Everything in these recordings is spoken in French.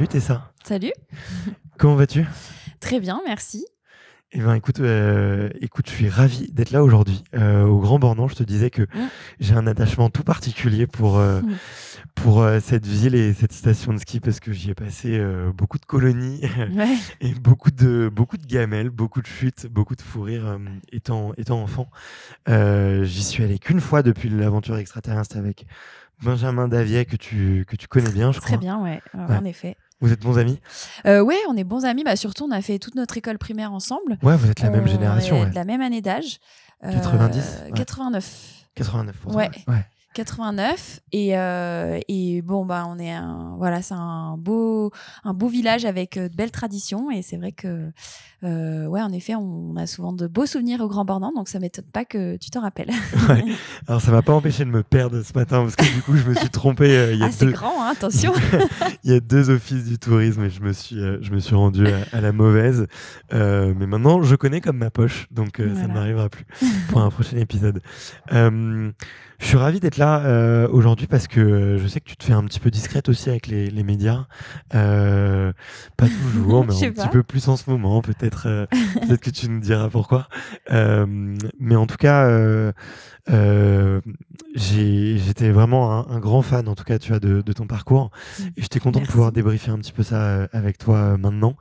Salut Tessa. Salut. Comment vas-tu Très bien, merci. Et eh ben, écoute, euh, écoute, je suis ravi d'être là aujourd'hui. Euh, au Grand Bornand, je te disais que ah. j'ai un attachement tout particulier pour, euh, pour cette ville et cette station de ski parce que j'y ai passé beaucoup de colonies et beaucoup de, beaucoup de gamelles, beaucoup de chutes, beaucoup de fous rires étant, étant enfant. j'y suis allé qu'une fois depuis l'aventure extraterrestre avec Benjamin Davier que tu, que tu connais bien, je Très crois. Très bien, en effet. Vous êtes bons amis Oui, euh, Ouais, on est bons amis. Bah, surtout, on a fait toute notre école primaire ensemble. Ouais, vous êtes la même génération. Est de la même année d'âge. 90 89. 89 ouais. ouais. 89 et, euh, et bon bah on est un voilà c'est un beau un beau village avec euh, de belles traditions et c'est vrai que euh, ouais en effet on, a souvent de beaux souvenirs au Grand Bornand donc ça m'étonne pas que tu t'en rappelles. Alors ça m'a pas empêché de me perdre ce matin parce que du coup je me suis trompé. il y a ah, deux... grand hein, attention. il y a deux offices du tourisme et je me suis je me suis rendu à, la mauvaise mais maintenant je connais comme ma poche donc ça ne m'arrivera plus pour un prochain épisode. Je suis ravi d'être là euh, aujourd'hui parce que je sais que tu te fais un petit peu discrète aussi avec les, médias. Euh, pas toujours, mais un petit peu plus en ce moment. Peut-être euh, peut-être que tu nous diras pourquoi. mais en tout cas, euh, j'étais vraiment un, grand fan, en tout cas, tu vois, de, ton parcours. Mm. Et j'étais content de pouvoir débriefer un petit peu ça euh, avec toi euh, maintenant.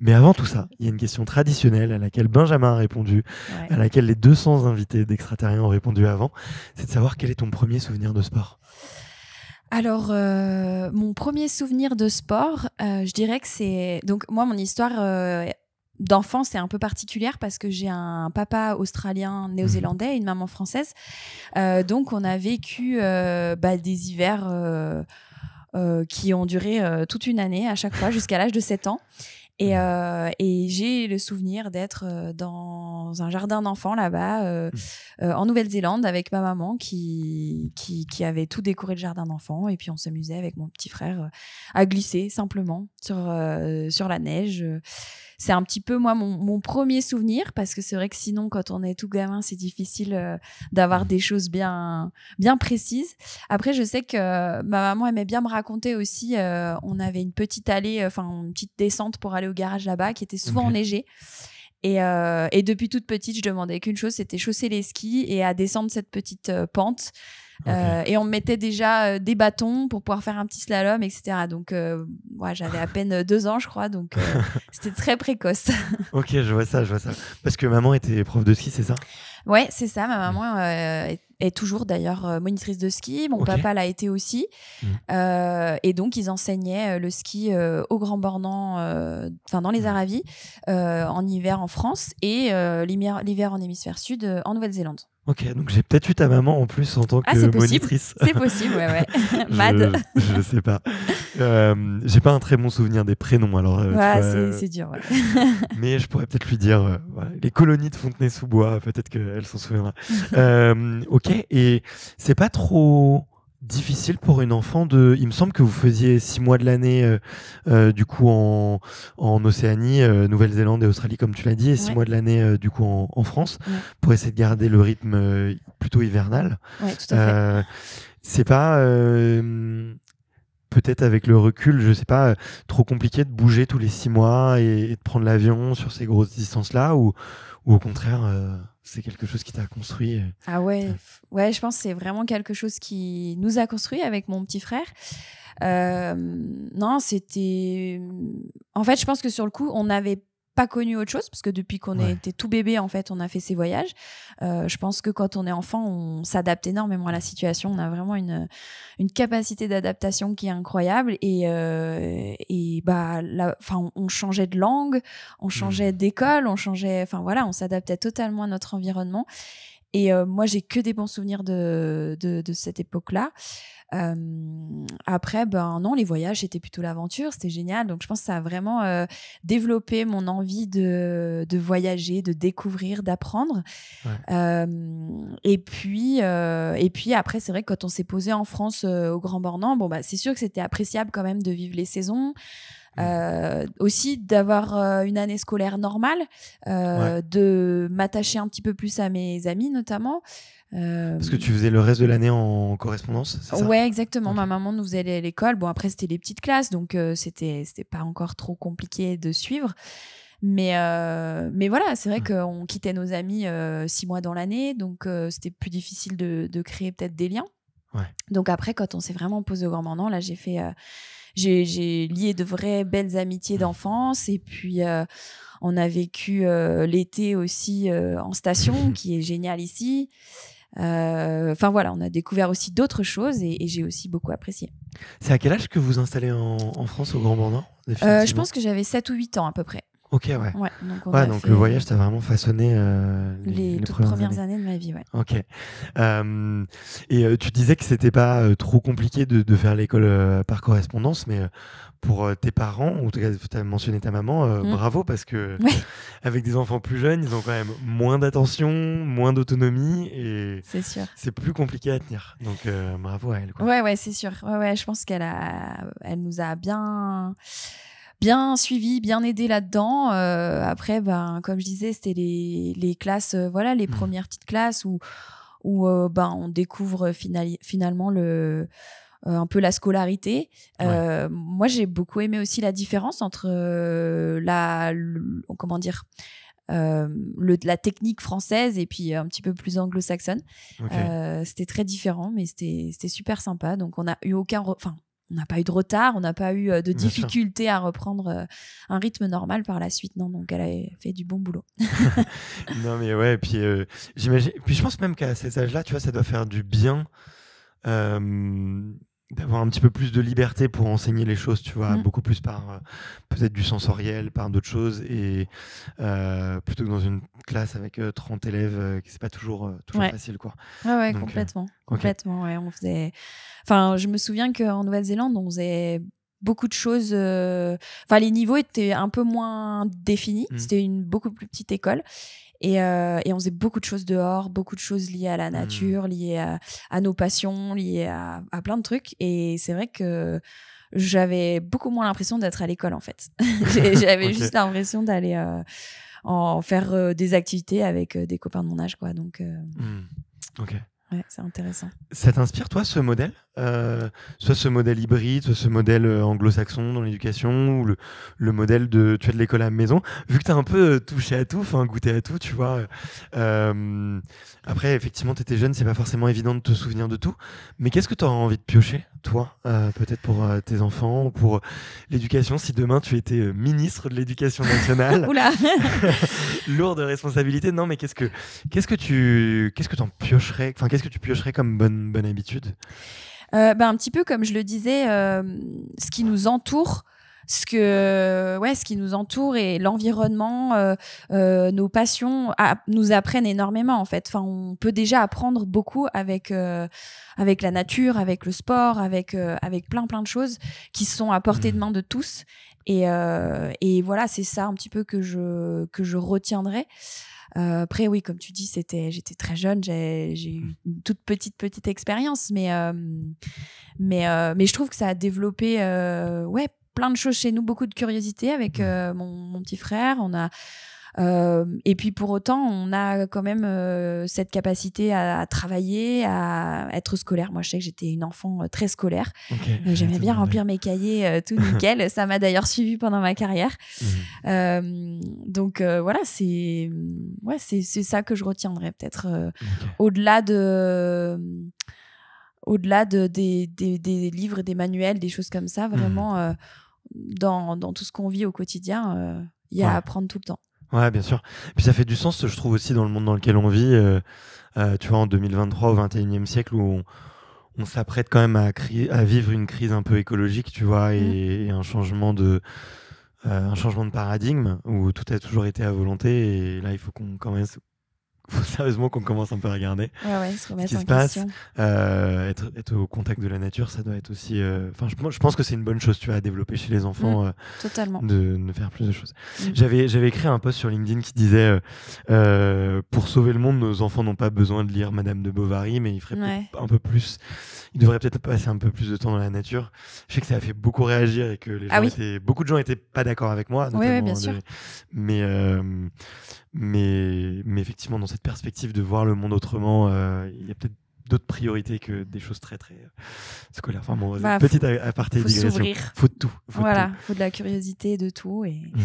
mais avant tout ça, il y a une question traditionnelle à laquelle Benjamin a répondu, à laquelle les 200 invités d'extraterriens ont répondu avant. C'est de savoir quel est ton premier souvenir de sport. Alors, mon premier souvenir de sport, je dirais que c'est... Donc, moi, mon histoire d'enfance c'est un peu particulière parce que j'ai un papa australien néo-zélandais et une maman française. Euh, donc on a vécu euh, bah, des hivers euh, qui ont duré toute une année à chaque fois jusqu'à l'âge de 7 ans. Mmh. Et, j'ai le souvenir d'être dans un jardin d'enfants là-bas, mmh. en Nouvelle-Zélande, avec ma maman qui, qui, avait tout décoré le jardin d'enfants. Et puis on s'amusait avec mon petit frère à glisser simplement sur, sur la neige c'est un petit peu moi mon, premier souvenir parce que c'est vrai que sinon quand on est tout gamin c'est difficile euh, d'avoir des choses bien bien précises. Après je sais que euh, ma maman aimait bien me raconter aussi euh, on avait une petite allée enfin une petite descente pour aller au garage là-bas qui était souvent enneigée. Et, et depuis toute petite, je demandais qu'une chose, c'était chausser les skis et à descendre cette petite pente. Euh, et on mettait déjà euh, des bâtons pour pouvoir faire un petit slalom, etc. Donc, euh, j'avais à peine deux ans, je crois. Donc, c'était très précoce. ok, je vois ça, je vois ça. Parce que maman était prof de ski, c'est ça Ouais, c'est ça. Ma mm. maman euh, est, toujours d'ailleurs euh, monitrice de ski. Mon papa l'a été aussi. Mm. Euh, et donc, ils enseignaient le ski au Grand Bornand, enfin dans les mm. Aravis, en hiver en France et l'hiver en hémisphère sud en Nouvelle-Zélande. Ok, donc j'ai peut-être eu ta maman en plus en tant ah, que monitrice. C'est possible, ouais, ouais. Mad. Je, je sais pas. Euh, j'ai pas un très bon souvenir des prénoms, alors. Euh, ouais, euh, c'est, dur. Ouais. mais je pourrais peut-être lui dire euh, voilà, les colonies de Fontenay-sous-Bois, peut-être qu'elle s'en souviendra. ok, et c'est pas trop difficile pour une enfant de. Il me semble que vous faisiez six mois de l'année, du coup, en, en Océanie, Nouvelle-Zélande et Australie, comme tu l'as dit, et six mois de l'année, du coup, en, France, pour essayer de garder le rythme plutôt hivernal. Ouais, tout à fait. c'est pas peut-être avec le recul, je sais pas, euh, trop compliqué de bouger tous les six mois et, de prendre l'avion sur ces grosses distances-là ou, ou au contraire, euh, c'est quelque chose qui t'a construit euh, Ah ouais, ouais, je pense que c'est vraiment quelque chose qui nous a construit avec mon petit frère. non, c'était. En fait, je pense que sur le coup, on n'avait pas connu autre chose parce que depuis qu'on était tout bébé en fait on a fait ces voyages euh, je pense que quand on est enfant on s'adapte énormément à la situation on a vraiment une une capacité d'adaptation qui est incroyable et euh, et bah enfin on changeait de langue on changeait mmh. d'école on changeait enfin voilà on s'adaptait totalement à notre environnement et euh, moi, j'ai que des bons souvenirs de, de, cette époque-là. après, ben non, les voyages, c'était plutôt l'aventure, c'était génial. Donc, je pense que ça a vraiment euh, développé mon envie de, de voyager, de découvrir, d'apprendre. et puis, euh, et puis après, c'est vrai que quand on s'est posé en France au Grand Bornand, bon, bah, c'est sûr que c'était appréciable quand même de vivre les saisons. Mmh. Euh, aussi d'avoir euh, une année scolaire normale, euh, de m'attacher un petit peu plus à mes amis notamment. Parce que tu faisais le reste de l'année en correspondance, c'est ça Ouais, exactement. Ma maman nous faisait l'école. Bon, après, c'était les petites classes, donc c'était, c'était pas encore trop compliqué de suivre. Mais, mais voilà, c'est vrai mmh. qu'on quittait nos amis six mois dans l'année, donc c'était plus difficile de, de créer peut-être des liens. Ouais. Donc après, quand on s'est vraiment posé au grand moment, là, j'ai fait j'ai lié de vraies belles amitiés d'enfance et puis euh, on a vécu euh, l'été aussi euh, en station, qui est génial ici. Enfin voilà, on a découvert aussi d'autres choses et, et j'ai aussi beaucoup apprécié. C'est à quel âge que vous installez en, en France au Grand Bornand euh, Je pense que j'avais 7 ou 8 ans à peu près. Ok, ouais. donc, le euh, voyage, t'a vraiment façonné euh, les, toutes premières, années. de ma vie, ouais. Ok. Euh, et tu disais que c'était pas trop compliqué de, faire l'école par correspondance, mais pour tes parents, ou tu as mentionné ta maman, mmh. bravo, parce que avec des enfants plus jeunes, ils ont quand même moins d'attention, moins d'autonomie, et c'est plus compliqué à tenir. Donc bravo à elle. Ouais, ouais, c'est sûr. Ouais, je pense qu'elle a... elle nous a bien bien suivi, bien aidé là-dedans. Euh, après, ben, comme je disais, c'était les, les, classes, euh, voilà, les mmh. premières petites classes où, où euh, ben, on découvre finalement le, un peu la scolarité. moi, j'ai beaucoup aimé aussi la différence entre la, comment dire, le, la technique française et puis un petit peu plus anglo-saxonne. c'était très différent, mais c'était, c'était super sympa. Donc, on n'a eu aucun. enfin, on n'a pas eu de retard, on n'a pas eu euh, de difficulté à reprendre euh, un rythme normal par la suite. Non, donc elle a fait du bon boulot. non, mais ouais, puis euh, j'imagine. Puis je pense même qu'à ces âges-là, tu vois, ça doit faire du bien d'avoir un petit peu plus de liberté pour enseigner les choses, tu vois, mm. beaucoup plus par euh, peut-être du sensoriel, par d'autres choses, et euh, plutôt que dans une classe avec 30 euh, élèves, c'est pas toujours, toujours facile, quoi. ouais, complètement, complètement. Ouais, on faisait, enfin, je me souviens qu'en Nouvelle-Zélande, on faisait beaucoup de choses. Enfin, les niveaux étaient un peu moins définis. Mm. C'était une beaucoup plus petite école. Euh, et, on faisait beaucoup de choses dehors, beaucoup de choses liées à la hmm. nature, liées à, nos passions, liées à, plein de trucs. Et c'est vrai que j'avais beaucoup moins l'impression d'être à l'école en fait. j'avais juste l'impression d'aller euh, en faire euh, des activités avec des copains de mon âge, quoi. Donc. Hmm. Ok c'est intéressant. Ça t'inspire, toi, ce modèle euh, Soit ce modèle hybride, soit ce modèle euh, anglo-saxon dans l'éducation, ou le, modèle de tu es de l'école à la maison. Vu que tu as un peu euh, touché à tout, enfin goûté à tout, tu vois. après, effectivement, tu étais jeune, c'est pas forcément évident de te souvenir de tout. Mais qu'est-ce que tu auras envie de piocher, toi, peut-être pour tes enfants, pour l'éducation, si demain tu étais ministre de l'éducation nationale Oula Lourde responsabilité. Non, mais qu'est-ce que, quest que tu quest que en piocherais que tu piocherais comme bonne, bonne habitude euh, ben, Un petit peu comme je le disais, euh, ce qui nous entoure. Ce que ouais, ce qui nous entoure et l'environnement, euh, nos passions nous apprennent énormément en fait. Enfin, on peut déjà apprendre beaucoup avec avec la nature, avec le sport, avec avec plein plein de choses qui sont à portée de mmh. main de tous. Et, et voilà, c'est ça un petit peu que je que je retiendrai. Euh, après, oui, comme tu dis, c'était, j'étais très jeune, j'ai eu mm. une toute petite, petite expérience, mais, euh, mais, euh, mais je trouve que ça a développé ouais, plein de choses chez nous, beaucoup de curiosité avec mm. mon, mon, petit frère. On a, euh, et puis pour autant, on a quand même euh, cette capacité à, travailler, à être scolaire. Moi, je sais que j'étais une enfant euh, très scolaire. Okay. J'aimais bien remplir mes cahiers, tout nickel. Ça m'a d'ailleurs suivi pendant ma carrière. Mmh. donc voilà, c'est ouais, c'est ça que je retiendrai peut-être au-delà de au-delà de, des, des, livres, des manuels, des choses comme ça, mmh. vraiment, dans, dans, tout ce qu'on vit au quotidien, il y a à apprendre tout le temps. Ouais, bien sûr. Puis ça fait du sens, je trouve aussi, dans le monde dans lequel on vit, euh, euh, tu vois, en 2023, au 21 siècle, où on, s'apprête quand même à, à, vivre une crise un peu écologique, tu vois, et, mm. un changement de. Euh, un changement de paradigme où tout a toujours été à volonté et là il faut qu'on quand faut sérieusement qu'on commence un peu à regarder ouais, ouais, ce qui se passe. Euh, être, au contact de la nature, ça doit être aussi. Euh, enfin, je, pense que c'est une bonne chose, tu vois, à développer chez les enfants. Mm. Euh, totalement. De, ne faire plus de choses. Mm. J'avais, j'avais écrit un post sur LinkedIn qui disait euh, pour sauver le monde, nos enfants n'ont pas besoin de lire Madame de Bovary, mais ils feraient un peu plus. Ils devraient peut-être passer un peu plus de temps dans la nature. Je sais que ça a fait beaucoup réagir et que les ah beaucoup de gens étaient pas d'accord avec moi. oui, bien sûr. Mais mais, mais effectivement, dans cette perspective de voir le monde autrement, euh, il y a peut-être d'autres priorités que des choses très très euh, scolaires. Enfin bon, bah, petite faut, aparté faut Faut de tout. Faut voilà, de faut de la curiosité, de tout et. Mm.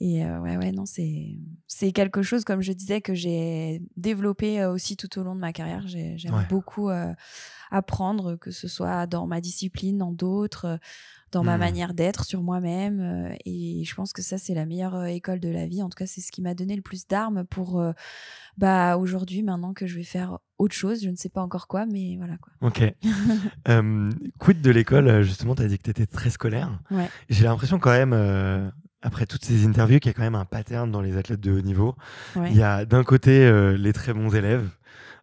Et euh, ouais, ouais, non, c'est c'est quelque chose, comme je disais, que j'ai développé aussi tout au long de ma carrière. J'aime beaucoup apprendre, que ce soit dans ma discipline, dans d'autres dans ma mmh. manière d'être, sur moi-même. Euh, et je pense que ça, c'est la meilleure euh, école de la vie. En tout cas, c'est ce qui m'a donné le plus d'armes pour euh, bah, aujourd'hui, maintenant que je vais faire autre chose, je ne sais pas encore quoi, mais voilà quoi. Ok. quid de l'école, justement, tu as dit que tu étais très scolaire. Ouais. J'ai l'impression quand même, après toutes ces interviews, qu'il y a quand même un pattern dans les athlètes de haut niveau. Il y a d'un côté les très bons élèves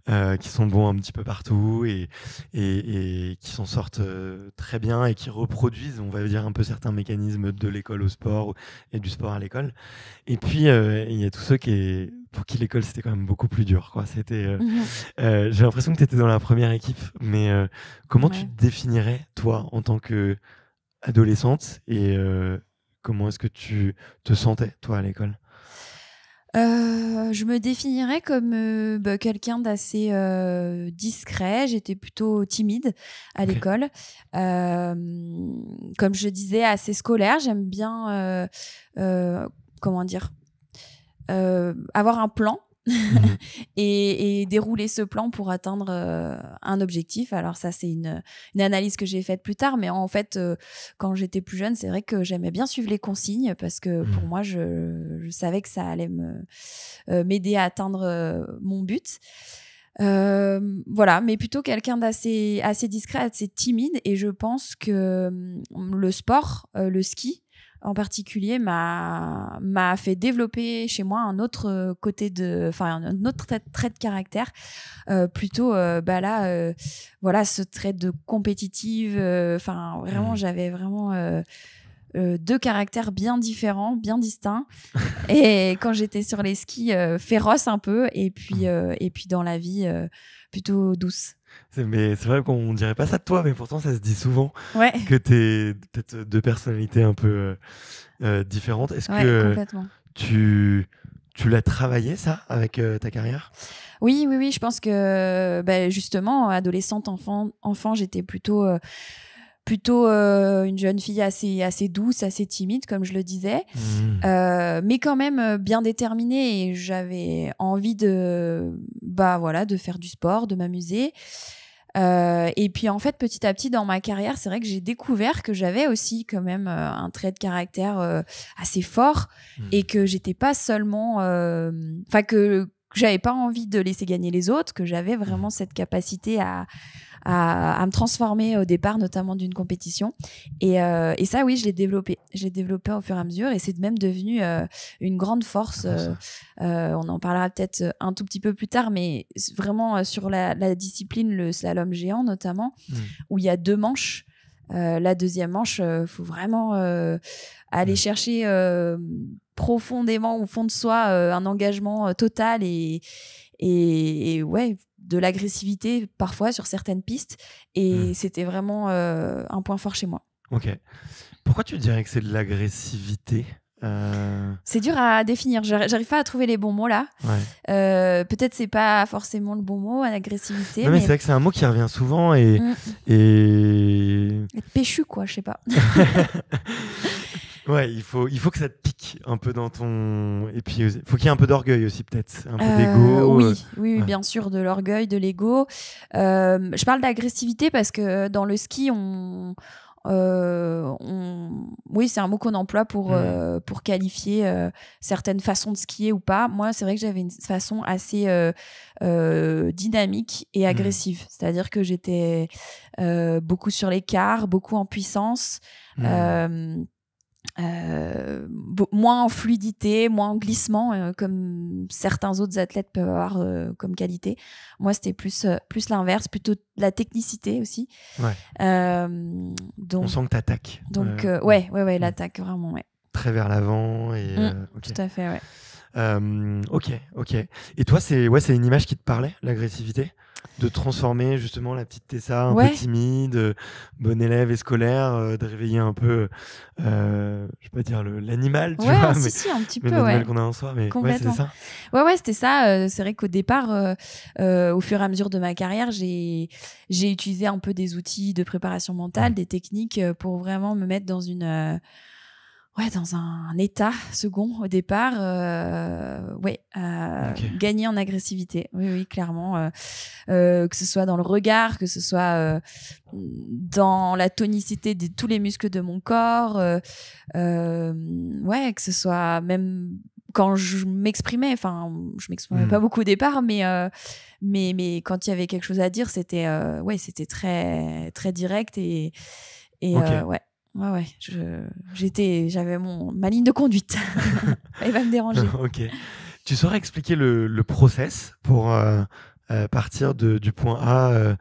euh, qui sont bons un petit peu partout et, et, qui s'en sortent euh, très bien et qui reproduisent, on va dire, un peu certains mécanismes de l'école au sport et du sport à l'école. Et puis, euh, il y a tous ceux qui pour qui l'école c'était quand même beaucoup plus dur. Quoi. C'était, mhm. j'ai l'impression que tu étais dans la première équipe, mais comment tu te définirais, toi, en tant que adolescente et comment est-ce que tu te sentais, toi, à l'école euh, je me définirais comme euh, bah, quelqu'un d'assez euh, discret. J'étais plutôt timide à l'école. comme je disais, assez scolaire. J'aime bien, comment dire, avoir un plan Mhm. et, et, dérouler ce plan pour atteindre euh, un objectif. Alors ça, c'est une, une, analyse que j'ai faite plus tard, mais en fait, euh, quand j'étais plus jeune, c'est vrai que j'aimais bien suivre les consignes parce que mhm. pour moi, je, je, savais que ça allait euh, m'aider à atteindre mon but. voilà, mais plutôt quelqu'un d'assez assez discret, assez timide. Et je pense que hum, le sport, le ski, en particulier m'a fait développer chez moi un autre euh, côté de enfin un autre trait, de caractère euh, plutôt euh, bah là voilà ce trait de compétitive enfin vraiment mmh. j'avais vraiment deux caractères bien différents, bien distincts. et quand j'étais sur les skis, féroce un peu, et puis, mmh. et puis dans la vie, plutôt douce c'est vrai qu'on ne dirait pas ça de toi, mais pourtant ça se dit souvent que tu es peut-être deux personnalités un peu euh, euh, différentes. Est-ce que tu, tu l'as travaillé ça avec euh, ta carrière Oui, oui, oui. Je pense que bah, justement, adolescente, enfant, enfant j'étais plutôt plutôt euh, une jeune fille assez, assez douce, assez timide, comme je le disais, mmh. euh, mais quand même euh, bien déterminée. Et j'avais envie de, bah voilà, de faire du sport, de m'amuser. et puis en fait, petit à petit dans ma carrière, c'est vrai que j'ai découvert que j'avais aussi quand même un trait de caractère assez fort mmh. et que j'étais pas seulement, enfin que j'avais pas envie de laisser gagner les autres, que j'avais vraiment mmh. cette capacité à, à, à me transformer au départ, notamment d'une compétition. Et, euh, et, ça, oui, je l'ai développé. Je l'ai développé au fur et à mesure et c'est même devenu euh, une grande force. Ah, euh, euh, on en parlera peut-être un tout petit peu plus tard, mais vraiment euh, sur la, la, discipline, le slalom géant notamment, hmm. où il y a deux manches. Euh, la deuxième manche, euh, faut vraiment euh, aller hmm. chercher profondément au fond de soi un engagement total et, et, et ouais de l'agressivité parfois sur certaines pistes. Et hmm. c'était vraiment euh, un point fort chez moi. Ok. Pourquoi tu dirais que c'est de l'agressivité euh? C'est dur à définir. J'arrive pas à trouver les bons mots là. Euh, peut-être c'est pas forcément le bon mot, l'agressivité. mais, c'est vrai que c'est un mot qui revient souvent et. Mm. et... Être péchu, quoi, je sais pas. Ouais, il faut, il faut que ça te pique un peu dans ton. Et puis, il euh, faut qu'il y ait un peu d'orgueil aussi, peut-être. Un peu d'ego. Euh, euh. Oui, oui, bien sûr, de l'orgueil, de l'ego. je parle d'agressivité parce que dans le ski, on. oui, c'est un mot qu'on emploie pour, pour qualifier certaines façons de skier ou pas. Moi, c'est vrai que j'avais une façon assez dynamique et mmh. agressive. C'est-à-dire que j'étais beaucoup sur l'écart, beaucoup en puissance. Mmh. Euh, moins en fluidité, moins en glissement, euh, comme certains autres athlètes peuvent avoir euh, comme qualité. Moi, c'était plus, plus l'inverse, plutôt la technicité aussi. donc, On sent que tu attaques. Donc, ouais, ouais, ouais, l'attaque, vraiment, Très vers l'avant. et mmh, Tout à fait, ouais. Euh, ok, ok. Et toi, c'est ouais, c'est une image qui te parlait, l'agressivité de transformer justement la petite Tessa un peu timide, euh, bonne élève et scolaire, euh, de réveiller un peu, euh, je peux pas dire l'animal, tu ouais, vois, si, un petit peu, ouais. qu'on a en soi, mais ouais, ça. Ouais, ouais, c'était ça. c'est vrai qu'au départ, au fur et à mesure de ma carrière, j'ai j'ai utilisé un peu des outils de préparation mentale, des techniques pour vraiment me mettre dans une ouais, dans un état second au départ, euh, ouais, euh, gagner en agressivité, oui, oui, clairement, euh, euh, que ce soit dans le regard, que ce soit dans la tonicité de tous les muscles de mon corps, ouais, que ce soit même quand je m'exprimais, enfin, je m'exprimais hmm. pas beaucoup au départ, mais, mais, mais quand il y avait quelque chose à dire, c'était ouais, c'était très, très direct et, et ouais. Ouais, ouais. J'étais, j'avais mon ma ligne de conduite. Elle va me déranger. ok. Tu saurais expliquer le, process pour euh, euh, partir du point A, euh,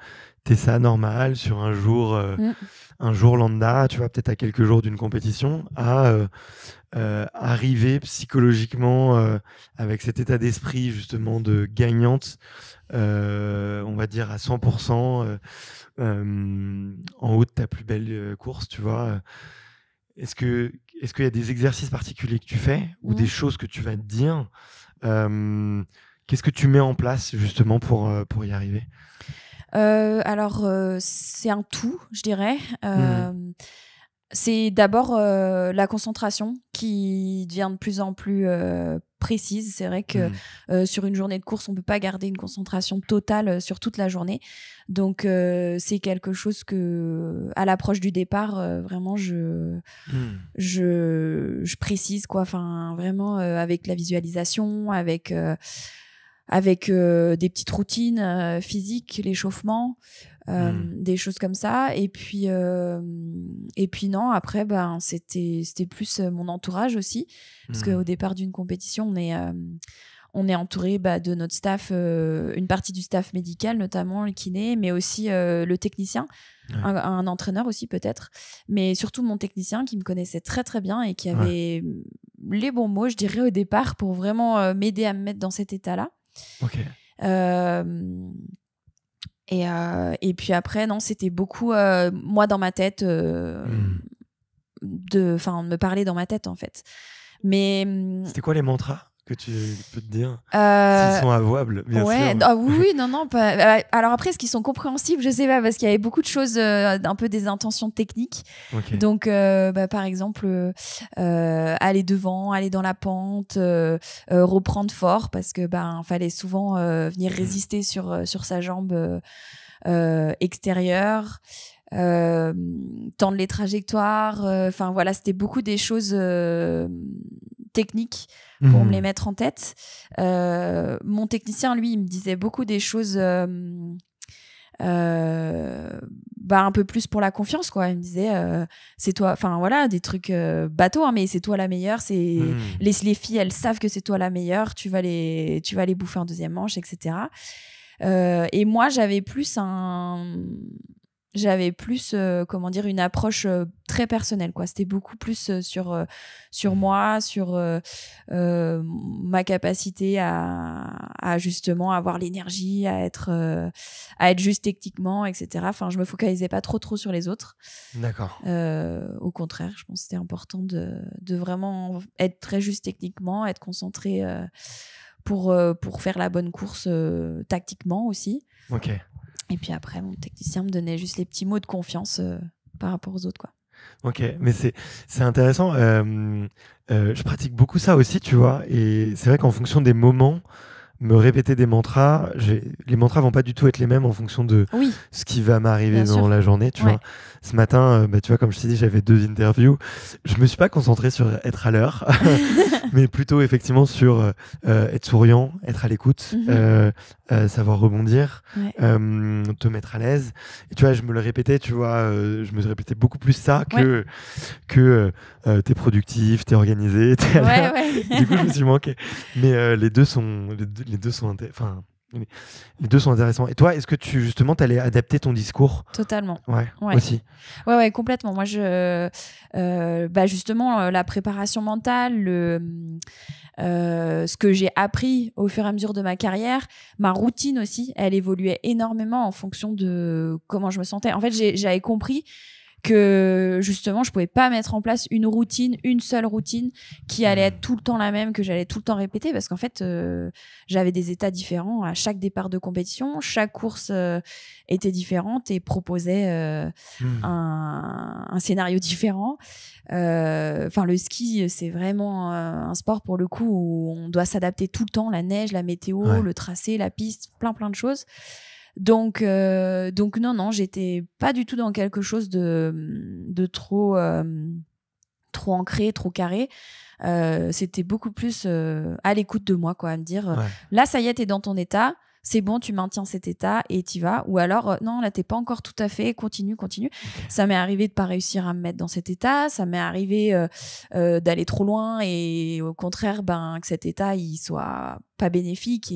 t'es ça normal sur un jour, mm. un jour lambda, tu vois, peut-être à quelques jours d'une compétition, à euh, arriver psychologiquement euh, avec cet état d'esprit justement de gagnante, euh, on va dire à 100%, en haut de ta plus belle course, tu vois. Est-ce que est-ce qu'il y a des exercices particuliers que tu fais ou mmh. des choses que tu vas te dire Qu'est-ce que tu mets en place justement pour, pour y arriver Alors c'est un tout, je dirais. Mmh. C'est d'abord euh, la concentration qui devient de plus en plus euh, précise. C'est vrai que mmh. euh, sur une journée de course, on ne peut pas garder une concentration totale sur toute la journée. Donc c'est quelque chose que, à l'approche du départ, vraiment je, mmh. je, je précise quoi. Enfin, vraiment avec la visualisation, avec avec des petites routines physiques, l'échauffement. Hmm. Euh, des choses comme ça. Et puis, euh, et puis non, après, ben, c'était, c'était plus euh, mon entourage aussi. Parce que hmm. qu'au départ d'une compétition, on est, euh, on est entouré bah, de notre staff, une partie du staff médical, notamment le kiné, mais aussi le technicien, un, entraîneur aussi peut-être, mais surtout mon technicien qui me connaissait très très bien et qui avait les bons mots, je dirais, au départ pour vraiment m'aider à me mettre dans cet état-là. Ok. Euh, et, euh, et puis après, non, c'était beaucoup, euh, moi, dans ma tête, euh, hmm. de, enfin, me parler dans ma tête, en fait. Mais. Hmm, c'était quoi les mantras que tu peux te dire euh... S'ils sont avouables, bien sûr. Ah oui, non, non. Euh, alors après, est-ce qu'ils sont compréhensibles Je sais pas, parce qu'il y avait beaucoup de choses, d'un euh, un peu des intentions techniques. Donc, euh, bah, par exemple, aller devant, aller dans la pente, reprendre fort, parce que ben, fallait souvent venir mm. résister sur, sur sa jambe extérieure. tendre les trajectoires, enfin voilà, c'était beaucoup des choses techniques pour me mmh. les mettre en tête. Euh, mon technicien, lui, il me disait beaucoup des choses. Euh, euh, bah un peu plus pour la confiance quoi il me disait c'est toi enfin voilà des trucs bateaux hein, mais c'est toi la meilleure c'est laisse mmh. les, les, filles elles savent que c'est toi la meilleure tu vas les tu vas les bouffer en deuxième manche etc et moi j'avais plus un j'avais plus euh, comment dire une approche euh, très personnelle quoi c'était beaucoup plus euh, sur sur mmh. moi sur ma capacité à, à justement avoir l'énergie à être à être juste techniquement etc enfin je me focalisais pas trop trop sur les autres d'accord au contraire je pense que c'était important de, de vraiment être très juste techniquement être concentré pour pour faire la bonne course tactiquement aussi ok et puis après, mon technicien me donnait juste les petits mots de confiance euh, par rapport aux autres. quoi. Ok, mais c'est intéressant. Euh, euh, je pratique beaucoup ça aussi, tu vois. Et c'est vrai qu'en fonction des moments, me répéter des mantras, les mantras vont pas du tout être les mêmes en fonction de ce qui va m'arriver dans la journée. Tu vois, ce matin, euh, bah, tu vois, comme je t'ai dit, j'avais deux interviews. Je me suis pas concentré sur être à l'heure, mais plutôt effectivement sur euh, euh, être souriant, être à l'écoute, mhm. savoir rebondir, te mettre à l'aise. Et tu vois, je me le répétais, tu vois, je me répétais beaucoup plus ça que que t'es productif, t'es organisé. Es à du coup, je me suis manqué. Mais les deux sont les deux, les deux sont enfin les deux sont intéressants. Et toi, est-ce que tu justement, t'allais adapter ton discours Totalement. Ouais, ouais, Aussi. Ouais, ouais, complètement. Moi, je, euh, bah justement, euh, la préparation mentale, le, euh, ce que j'ai appris au fur et à mesure de ma carrière, ma routine aussi, elle évoluait énormément en fonction de comment je me sentais. En fait, j'avais compris que justement je pouvais pas mettre en place une routine, une seule routine qui allait être mmh. tout le temps la même, que j'allais tout le temps répéter parce qu'en fait euh, j'avais des états différents à chaque départ de compétition, chaque course euh, était différente et proposait euh, mmh. un, scénario différent. Enfin le ski c'est vraiment un sport pour le coup où on doit s'adapter tout le temps, la neige, la météo, le tracé, la piste, plein plein de choses. Donc, euh, donc non, non, j'étais pas du tout dans quelque chose de, de trop, euh, trop ancré, trop carré. Euh, c'était beaucoup plus à l'écoute de moi, quoi, à me dire là, ça y est, t'es dans ton état c'est bon, tu maintiens cet état et t'y vas. Ou alors, euh, non, là, t'es pas encore tout à fait, continue, continue. Ça m'est arrivé de pas réussir à me mettre dans cet état, ça m'est arrivé euh, euh, d'aller trop loin et au contraire, ben, que cet état, il soit pas bénéfique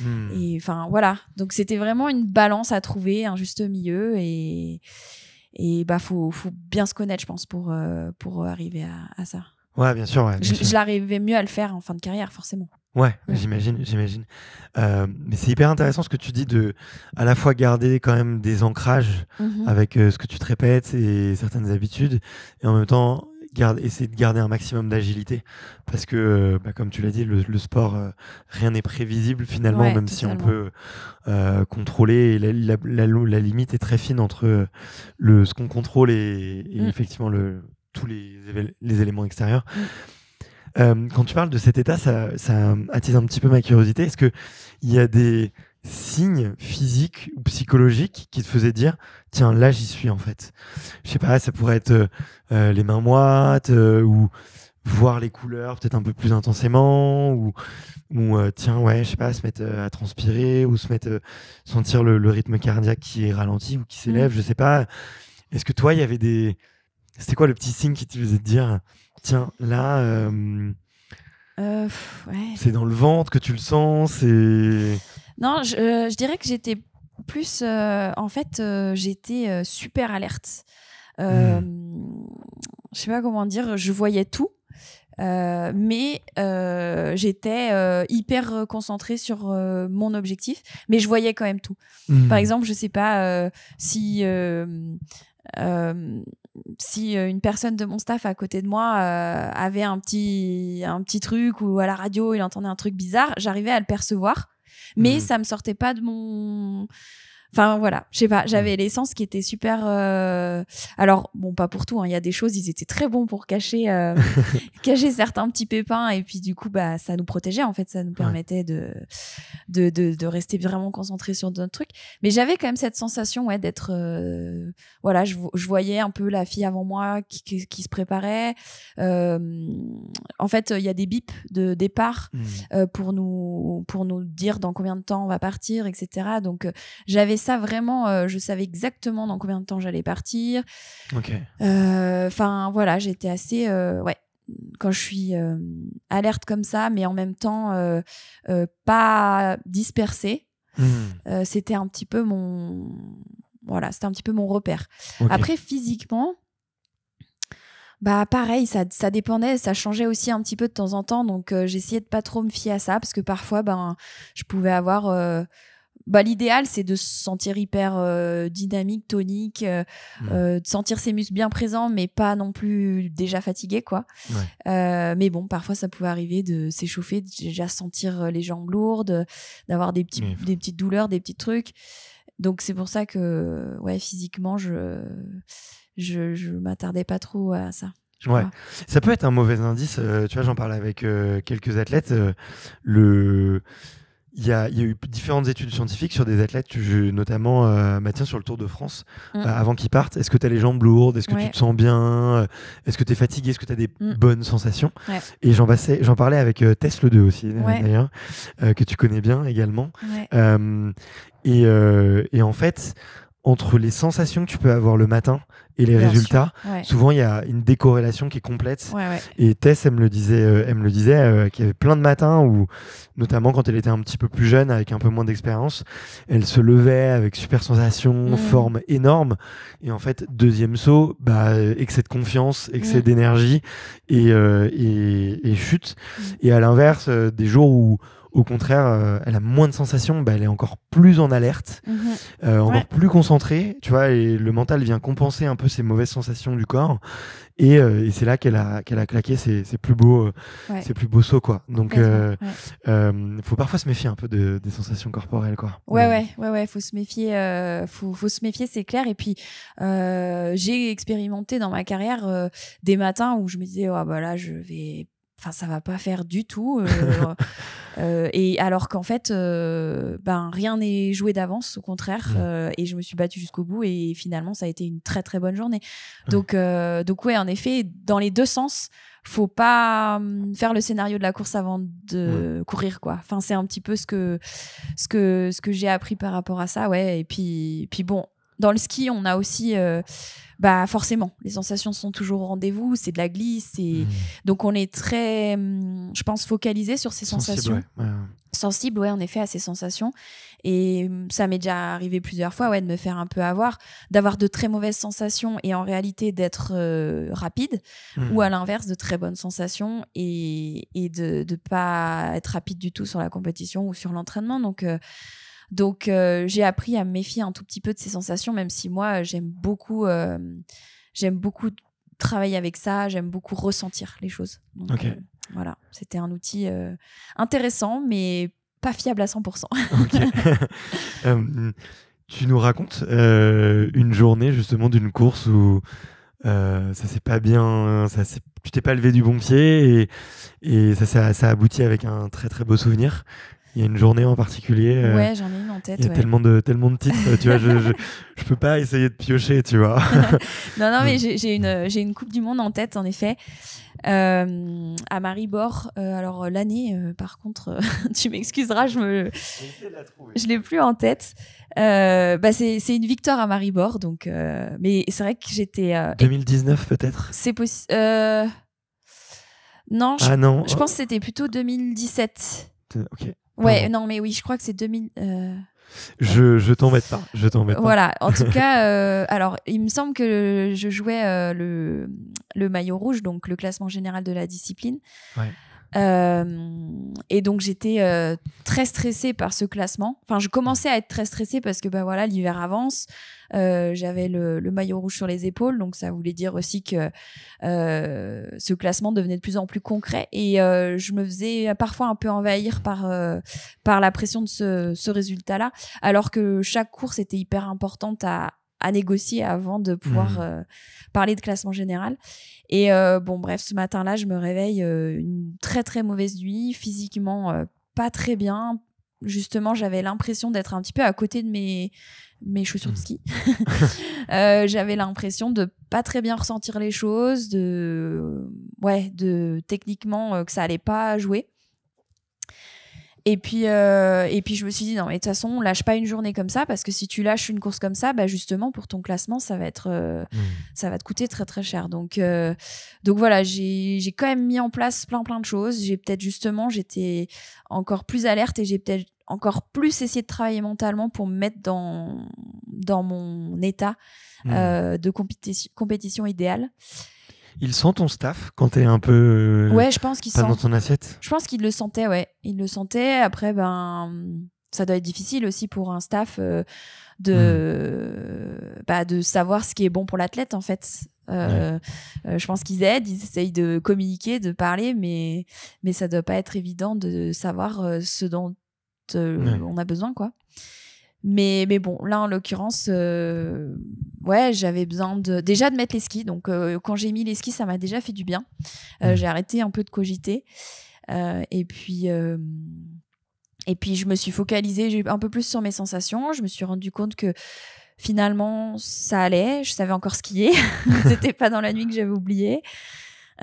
hmm. et enfin voilà donc c'était vraiment une balance à trouver un juste milieu et et bah faut, faut bien se connaître je pense pour pour arriver à, ça ouais bien sûr, ouais, je l'arrivais mieux à le faire en fin de carrière forcément Ouais, mmh. j'imagine, j'imagine. Euh, mais c'est hyper intéressant ce que tu dis de à la fois garder quand même des ancrages mmh avec euh, ce que tu te répètes et certaines habitudes, et en même temps essayer de garder un maximum d'agilité. Parce que, euh, bah, comme tu l'as dit, le, sport, rien n'est prévisible finalement, même si on peut contrôler. La, la, limite est très fine entre le, ce qu'on contrôle et, mmh. effectivement le, tous les, éléments extérieurs. Euh, quand tu parles de cet état, ça, attise un petit peu ma curiosité. Est-ce qu'il y a des signes physiques ou psychologiques qui te faisaient dire tiens là j'y suis en fait je sais pas ça pourrait être euh, euh, les mains moites ou voir les couleurs peut-être un peu plus intensément ou, ou tiens ouais je sais pas se mettre à transpirer ou se mettre sentir le, rythme cardiaque qui est ralenti ou qui s'élève mm. je sais pas est-ce que toi il y avait des c'était quoi le petit signe qui te faisait dire tiens, là, euh, euh, c'est dans le ventre que tu le sens, c'est. Non, je, euh, dirais que j'étais plus, en fait, j'étais super alerte. Je hmm. Je sais pas comment dire, je voyais tout. mais j'étais hyper concentrée sur mon objectif, mais je voyais quand même tout. Par hmm. exemple, je sais pas si si euh, une personne de mon staff à côté de moi euh, avait un petit, un petit truc ou à la radio, il entendait un truc bizarre, j'arrivais à le percevoir. Mais hmm. ça me sortait pas de mon Enfin voilà, je sais pas, j'avais mm. l'essence qui était super. Euh... Alors bon, pas pour tout. Hein. Il y a des choses, ils étaient très bons pour cacher, euh, cacher certains petits pépins. Et puis du coup, bah ça nous protégeait en fait, ça nous permettait de, de, de, rester vraiment concentré sur notre truc. Mais j'avais quand même cette sensation, ouais, d'être. Euh, voilà, je, je, voyais un peu la fille avant moi qui, qui, se préparait. Euh, en fait, il y a des bips de départ mm. euh, pour nous pour nous dire dans combien de temps on va partir, etc. Donc j'avais ça vraiment, euh, je savais exactement dans combien de temps j'allais partir. Euh, enfin, voilà, j'étais assez. Euh, ouais. Quand je suis alerte comme ça, mais en même temps pas dispersée, hmm. c'était un petit peu mon. Voilà, c'était un petit peu mon repère. Après, physiquement, bah pareil, ça, ça, dépendait, ça changeait aussi un petit peu de temps en temps, donc j'essayais de pas trop me fier à ça parce que parfois, ben, je pouvais avoir bah, l'idéal, c'est de se sentir hyper euh, dynamique, tonique, euh, mmh. euh, de sentir ses muscles bien présents, mais pas non plus déjà fatigué, quoi. mais bon, parfois, ça pouvait arriver de s'échauffer, de déjà sentir les jambes lourdes, d'avoir des, petits, des petites douleurs, des petits trucs. Donc, c'est pour ça que, ouais, physiquement, je, je, je m'attardais pas trop à ça. Ouais. Ça peut être un mauvais indice. tu vois, j'en parle avec quelques athlètes. le il y, a, il y, a, eu différentes études scientifiques sur des athlètes, notamment euh, sur le Tour de France, mm. euh, avant qu'ils partent. Est-ce que tu as les jambes lourdes Est-ce que tu te sens bien euh, Est-ce que tu es fatigué Est-ce que tu as des mm. bonnes sensations Et j'en, parlais avec Tesla euh, Tess Le 2 aussi, d'ailleurs, que tu connais bien également. Et, et, en fait, entre les sensations que tu peux avoir le matin et les résultats. Souvent, il y a une décorrélation qui est complète. Et Tess, elle me le disait, euh, elle me le disait euh, qu'il y avait plein de matins où, notamment quand elle était un petit peu plus jeune, avec un peu moins d'expérience, elle se levait avec super sensation, mm. forme énorme. Et en fait, deuxième saut, bah, excès de confiance, excès mm. d'énergie et, euh, et, et, chute. Mm. Et à l'inverse, des jours où au contraire, euh, elle a moins de sensations, bah, elle est encore plus en alerte, mhm. euh, encore plus concentrée, tu vois, et le mental vient compenser un peu ces mauvaises sensations du corps. Et, euh, c'est là qu'elle a, qu'elle a claqué ses, plus beaux, c'est plus beaux sauts, quoi. Donc, il faut parfois se méfier un peu de, des sensations corporelles, quoi. Ouais, ouais, ouais, ouais, faut se méfier, faut, faut, se méfier, c'est clair. Et puis, j'ai expérimenté dans ma carrière des matins où je me disais, oh, bah là, je vais Enfin, ça va pas faire du tout. Euh, euh, et alors qu'en fait, euh, ben rien n'est joué d'avance, au contraire. Mm. et je me suis battue jusqu'au bout et finalement, ça a été une très très bonne journée. Mm. Donc, donc ouais, en effet, dans les deux sens, faut pas mm, faire le scénario de la course avant de courir quoi. Enfin, c'est un petit peu ce que ce que ce que j'ai appris par rapport à ça, ouais. Et puis puis bon, dans le ski, on a aussi, euh, bah forcément, les sensations sont toujours au rendez-vous. C'est de la glisse, et mmh. donc on est très, mmh, je pense, focalisé sur ces sensations. Sensible, ouais, en effet, à ces sensations. Et mmh, ça m'est déjà arrivé plusieurs fois, ouais, de me faire un peu avoir, d'avoir de très mauvaises sensations et en réalité d'être euh, rapide, ou à l'inverse, de très bonnes sensations et, de ne pas être rapide du tout sur la compétition ou sur l'entraînement. Donc euh, donc euh, j'ai appris à me méfier un tout petit peu de ces sensations, même si moi euh, j'aime beaucoup, euh, j'aime beaucoup travailler avec ça, j'aime beaucoup ressentir les choses. voilà, c'était un outil intéressant, mais pas fiable à 100%. tu nous racontes une journée justement d'une course où ça s'est pas bien, tu t'es pas levé du bon pied et, ça, ça, abouti avec un très très beau souvenir. Il y a une journée en particulier. Euh, ouais, j'en ai une en tête. Il y a tellement, de, tellement de titres, tu vois, je, je, peux pas essayer de piocher, tu vois. non, non, mais j'ai une, une Coupe du Monde en tête, en effet. Euh, à Maribor. Euh, alors l'année, par contre, tu m'excuseras, je me, je l'ai plus en tête. bah c'est une victoire à Maribor, donc. mais c'est vrai que j'étais. 2019 peut-être. C'est possible. non. Ah non. Je pense que c'était plutôt 2017. Ok. Ouais, non, mais oui, je crois que c'est 2000. Euh, je, je t'embête pas. Je Voilà. En tout cas, euh, alors il me semble que je jouais euh, le, le maillot rouge, donc le classement général de la discipline. Ouais. Euh, et donc j'étais euh, très stressée par ce classement. Enfin, je commençais à être très stressée parce que bah voilà, l'hiver avance. Euh, J'avais le, le, maillot rouge sur les épaules, donc ça voulait dire aussi que euh, ce classement devenait de plus en plus concret. Et je me faisais parfois un peu envahir par par la pression de ce, ce résultat-là, alors que chaque course était hyper importante à, à négocier avant de pouvoir mmh. euh, parler de classement général. Et euh, bon, bref, ce matin-là, je me réveille euh, une très très mauvaise nuit, physiquement pas très bien. Justement, j'avais l'impression d'être un petit peu à côté de mes, mes chaussures de mmh. ski. j'avais l'impression de pas très bien ressentir les choses, de ouais, de techniquement que ça allait pas jouer. Et puis, euh, et puis je me suis dit, non, mais de toute façon, on lâche pas une journée comme ça, parce que si tu lâches une course comme ça, bah justement, pour ton classement, ça va, être, euh, mmh. ça va te coûter très très cher. Donc, euh, donc voilà, j'ai quand même mis en place plein plein de choses. J'ai peut-être justement, j'étais encore plus alerte et j'ai peut-être encore plus essayé de travailler mentalement pour me mettre dans, dans mon état mmh. de compétition, compétition idéale. Il sent ton staff quand t'es un peu. Euh, ouais, je pense qu'il sent. dans ton assiette. Je pense qu'il le sentait, ouais. Il le sentait. Après, ben, ça doit être difficile aussi pour un staff euh, de, pas mm. bah, de savoir ce qui est bon pour l'athlète, en fait. Euh, je pense qu'ils aident, ils essayent de communiquer, de parler, mais, mais ça doit pas être évident de savoir ce dont on a besoin, quoi. Mais, mais bon, là, en l'occurrence, euh, ouais, j'avais besoin de, déjà de mettre les skis. Donc, euh, quand j'ai mis les skis, ça m'a déjà fait du bien. Euh, mm. j'ai arrêté un peu de cogiter. Euh, et puis. et puis je me suis focalisée un peu plus sur mes sensations. Je me suis rendu compte que finalement ça allait. Je savais encore skier. C'était pas dans la nuit que j'avais oublié.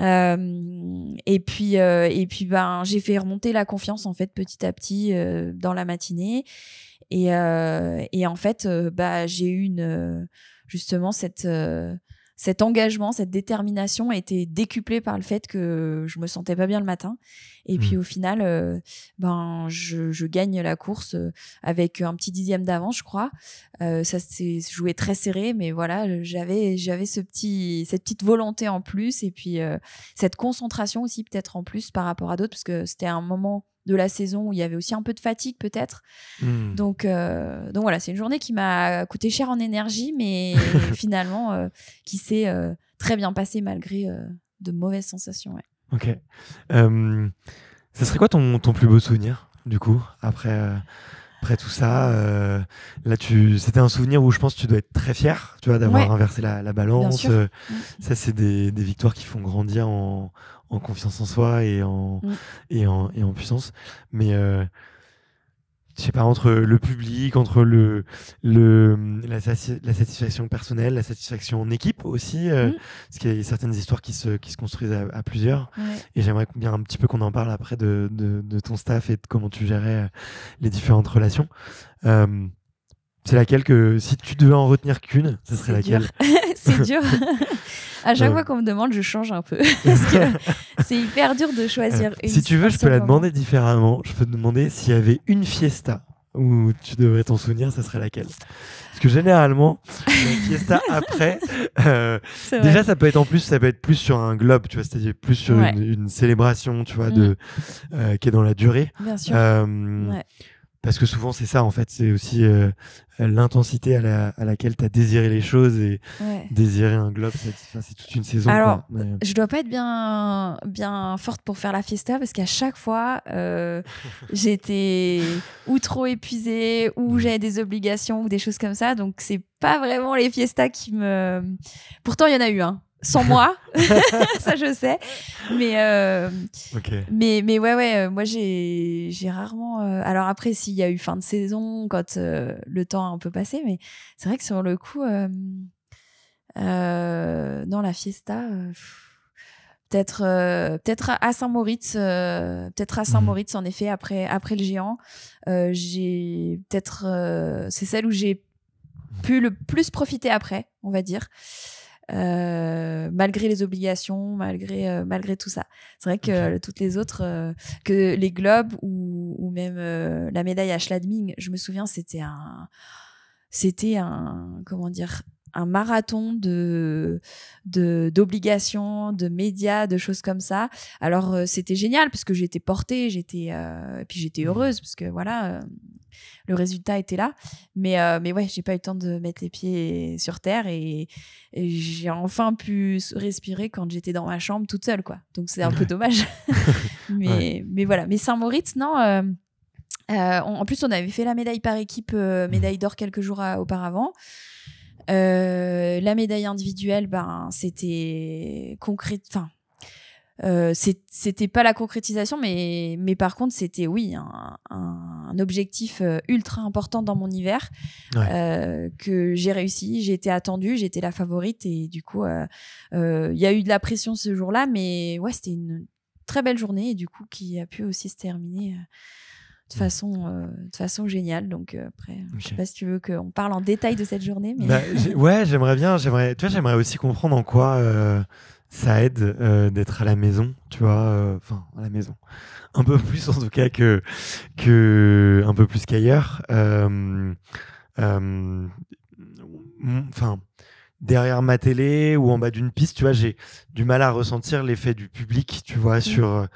Euh, et puis, et puis ben, j'ai fait remonter la confiance en fait petit à petit dans la matinée. Et, euh, et en fait, euh, bah, j'ai eu une, euh, justement cette cet engagement, cette détermination a été décuplée par le fait que je me sentais pas bien le matin. Et mmh. puis au final, ben je, je, gagne la course avec un petit dixième d'avance, je crois. ça s'est joué très serré, mais voilà, j'avais j'avais ce petit cette petite volonté en plus et puis cette concentration aussi peut-être en plus par rapport à d'autres parce que c'était un moment de la saison où il y avait aussi un peu de fatigue peut-être. Hmm. Donc, euh, donc voilà, c'est une journée qui m'a coûté cher en énergie, mais finalement euh, qui s'est euh, très bien passée malgré de mauvaises sensations. Ok. ça serait quoi ton, ton, plus beau souvenir du coup après après tout ça, là, tu, c'était un souvenir où je pense que tu dois être très fier, tu vois, d'avoir inversé la, balance. Mm. Ça, c'est des, des, victoires qui font grandir en, en confiance en soi et en, mm. et en, et en puissance. Mais euh, je sais pas, entre le public, entre le, le, la, satisfaction personnelle, la satisfaction en équipe aussi, euh, mm. parce qu'il y a certaines histoires qui se, qui se construisent à, plusieurs. Et j'aimerais bien un petit peu qu'on en parle après de, de, de, ton staff et de comment tu gérais euh, les différentes relations. Euh, c'est laquelle que si tu devais en retenir qu'une, ce serait laquelle c'est dur. à chaque fois qu'on me demande, je change un peu. parce que c'est hyper dur de choisir euh, une. Si tu veux, je peux la demander différemment. Je peux te demander s'il y avait une fiesta où tu devrais t'en souvenir, ça serait laquelle Parce que généralement, une fiesta après, euh, déjà ça peut être en plus, ça peut être plus sur un globe, tu vois, c'est-à-dire plus sur une, célébration, tu vois, de, mm. euh, qui est dans la durée. Bien sûr. Parce que souvent, c'est ça, en fait. C'est aussi euh, l'intensité à, laquelle tu as désiré les choses et désirer un globe, c'est toute une saison. Alors, quoi. je dois pas être bien, bien forte pour faire la fiesta parce qu'à chaque fois, euh, j'étais ou trop épuisée ou j'avais des obligations ou des choses comme ça. Donc, c'est pas vraiment les fiestas qui me. Pourtant, il y en a eu un. Hein sans moi, ça je sais. Mais, euh, mais, mais ouais, ouais, euh, moi j'ai rarement. Euh, alors après, s'il y a eu fin de saison, quand le temps a un peu passé, mais c'est vrai que sur le coup, dans la fiesta. Peut-être peut-être à saint maurice peut-être à saint maurice mhm. en effet après après le géant, j'ai peut-être c'est celle où j'ai pu le plus profiter après, on va dire. Euh, malgré les obligations, malgré, euh, malgré tout ça. C'est vrai que toutes les autres, euh, que les Globes ou, même la médaille à Schladming, je me souviens, c'était un, c'était un, comment dire, un marathon de d'obligations, de, médias, de choses comme ça. Alors c'était génial parce que j'étais portée, j'étais puis j'étais mmh. heureuse parce que voilà, le résultat était là. Mais, euh, mais ouais, j'ai pas eu le temps de mettre les pieds sur terre et, j'ai enfin pu respirer quand j'étais dans ma chambre toute seule, quoi. Donc c'est un peu dommage. mais, mais voilà. Mais Saint-Moritz, non. Euh, euh, en plus, on avait fait la médaille par équipe, mmh. médaille d'or quelques jours auparavant. la médaille individuelle, ben, c'était concrète. Enfin, euh, c'était pas la concrétisation, mais, mais par contre, c'était oui, un, un, objectif euh, ultra important dans mon hiver euh, que j'ai réussi. J'ai été attendue, j'étais la favorite et du coup, euh, euh, il y a eu de la pression ce jour-là, mais ouais, c'était une très belle journée et du coup, qui a pu aussi se terminer de mmh. façon, de façon géniale. Donc après, je sais pas si tu veux qu'on parle en détail de cette journée, mais bah, ouais, j'aimerais bien. J'aimerais, tu vois, j'aimerais aussi comprendre en quoi. Euh, ça aide euh, d'être à la maison, tu vois, euh, enfin à la maison, un peu plus en tout cas que, un peu plus qu'ailleurs. Euh, enfin, derrière ma télé ou en bas d'une piste, tu vois, j'ai du mal à ressentir l'effet du public, tu vois, mmh. sur,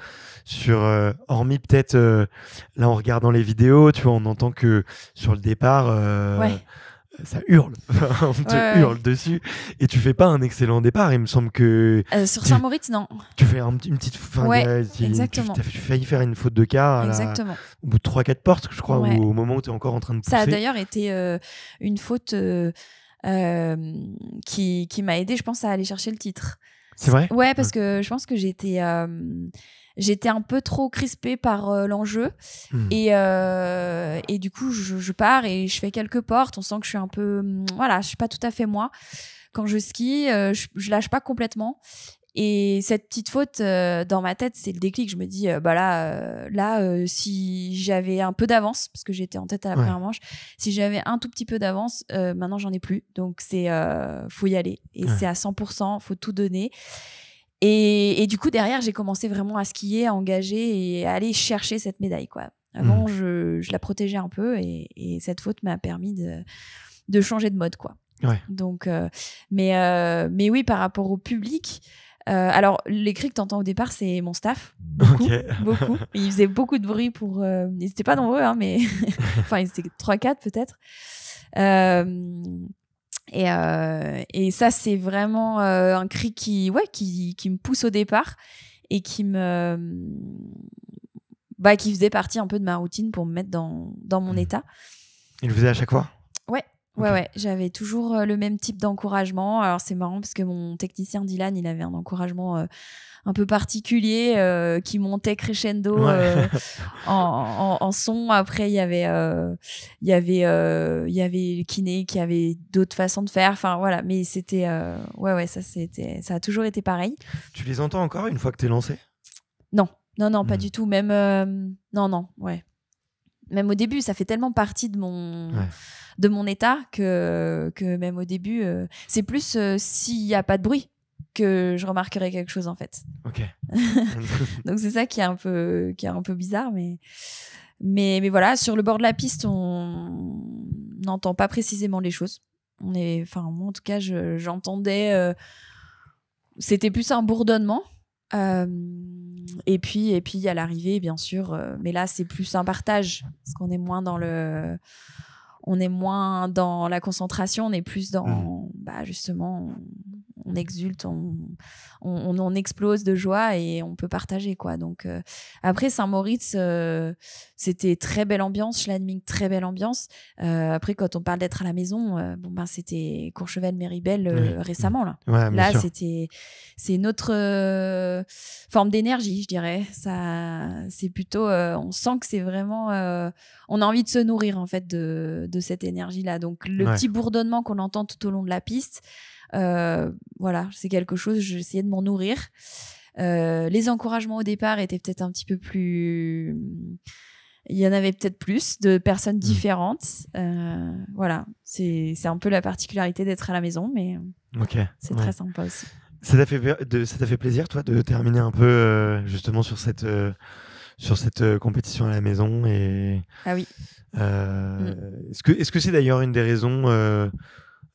sur hormis peut-être là en regardant les vidéos, tu vois, on entend que sur le départ, ça hurle, on te hurle dessus et tu fais pas un excellent départ. Il me semble que euh, sur Saint-Moritz, non. Tu fais une petite, fin de, tu, exactement. Tu, as failli faire une faute de car exactement. au bout de trois quatre portes, je crois, au moment où tu es encore en train de pousser. Ça a d'ailleurs été euh, une faute euh, qui, qui m'a aidé, je pense, à aller chercher le titre. C'est vrai. Ouais, parce que je pense que j'étais j'étais un peu trop crispée par euh, l'enjeu. Hmm. Et, euh, et du coup, je, pars et je fais quelques portes. On sent que je suis un peu. Hmm, voilà, je suis pas tout à fait moi. Quand je skie, euh, je, ne lâche pas complètement. Et cette petite faute dans ma tête, c'est le déclic. Je me dis, bah là, là, si j'avais un peu d'avance, parce que j'étais en tête à la première manche, si j'avais un tout petit peu d'avance, maintenant j'en ai plus. Donc c'est, faut y aller et c'est à 100%, faut tout donner. Et, du coup, derrière, j'ai commencé vraiment à skier, à engager et à aller chercher cette médaille. Quoi. Avant, hmm. je, la protégeais un peu et, cette faute m'a permis de, changer de mode. Quoi. Donc, euh, mais, euh, mais oui, par rapport au public, euh, alors, les cris que entends au départ, c'est mon staff. Beaucoup. beaucoup. Ils faisaient beaucoup de bruit pour. ils n'étaient pas nombreux, hein, mais. enfin, ils étaient 3-4 peut-être. Euh, et, ça, c'est vraiment euh, un cri qui, qui, me pousse au départ et qui me bah, qui faisait partie un peu de ma routine pour me mettre dans, dans mon hmm. état. Il le faisait à chaque fois Ouais, Ouais, ouais, j'avais toujours euh, le même type d'encouragement. Alors c'est marrant parce que mon technicien Dylan, il avait un encouragement euh, un peu particulier euh, qui montait crescendo en, en, son. Après, il y avait, il y avait, il y avait le kiné qui avait d'autres façons de faire. Enfin voilà, mais c'était, ouais, ouais, ça c'était, ça a toujours été pareil. Tu les entends encore une fois que t'es lancé Non, non, non, pas hmm. du tout. Même, non, non, ouais. Même au début, ça fait tellement partie de mon de mon état que, que même au début. Euh, c'est plus euh, s'il n'y a pas de bruit que je remarquerai quelque chose en fait. Ok. Donc c'est ça qui est un peu, qui est un peu bizarre, mais, mais, voilà, sur le bord de la piste, on n'entend pas précisément les choses. On est, enfin moi en tout cas, j'entendais. Euh, c'était plus un bourdonnement. et puis, et puis à l'arrivée, bien sûr. mais là, c'est plus un partage, parce qu'on est moins dans le, on est moins dans la concentration, on est plus dans, mmh. bah, justement, on exulte, on, on, explose de joie et on peut partager quoi. Donc euh, après Saint-Moritz, euh, c'était très belle ambiance, Schladming très belle ambiance. Euh, après quand on parle d'être à la maison, bon ben c'était Courchevel, Méribel récemment là. là c'était c'est notre forme d'énergie, je dirais. Ça c'est plutôt, on sent que c'est vraiment, on a envie de se nourrir en fait de, cette énergie là. Donc le petit bourdonnement qu'on entend tout au long de la piste. Euh, voilà, c'est quelque chose, j'essayais de m'en nourrir. Euh, les encouragements au départ étaient peut-être un petit peu plus il y en avait peut-être plus de personnes mm. différentes. Euh, voilà, c'est un peu la particularité d'être à la maison, mais c'est très sympa aussi. Ça t'a fait, fait plaisir, toi, de terminer un peu justement sur cette, sur cette compétition à la maison et... Ah oui. Mm. Est-ce que c'est d'ailleurs une des raisons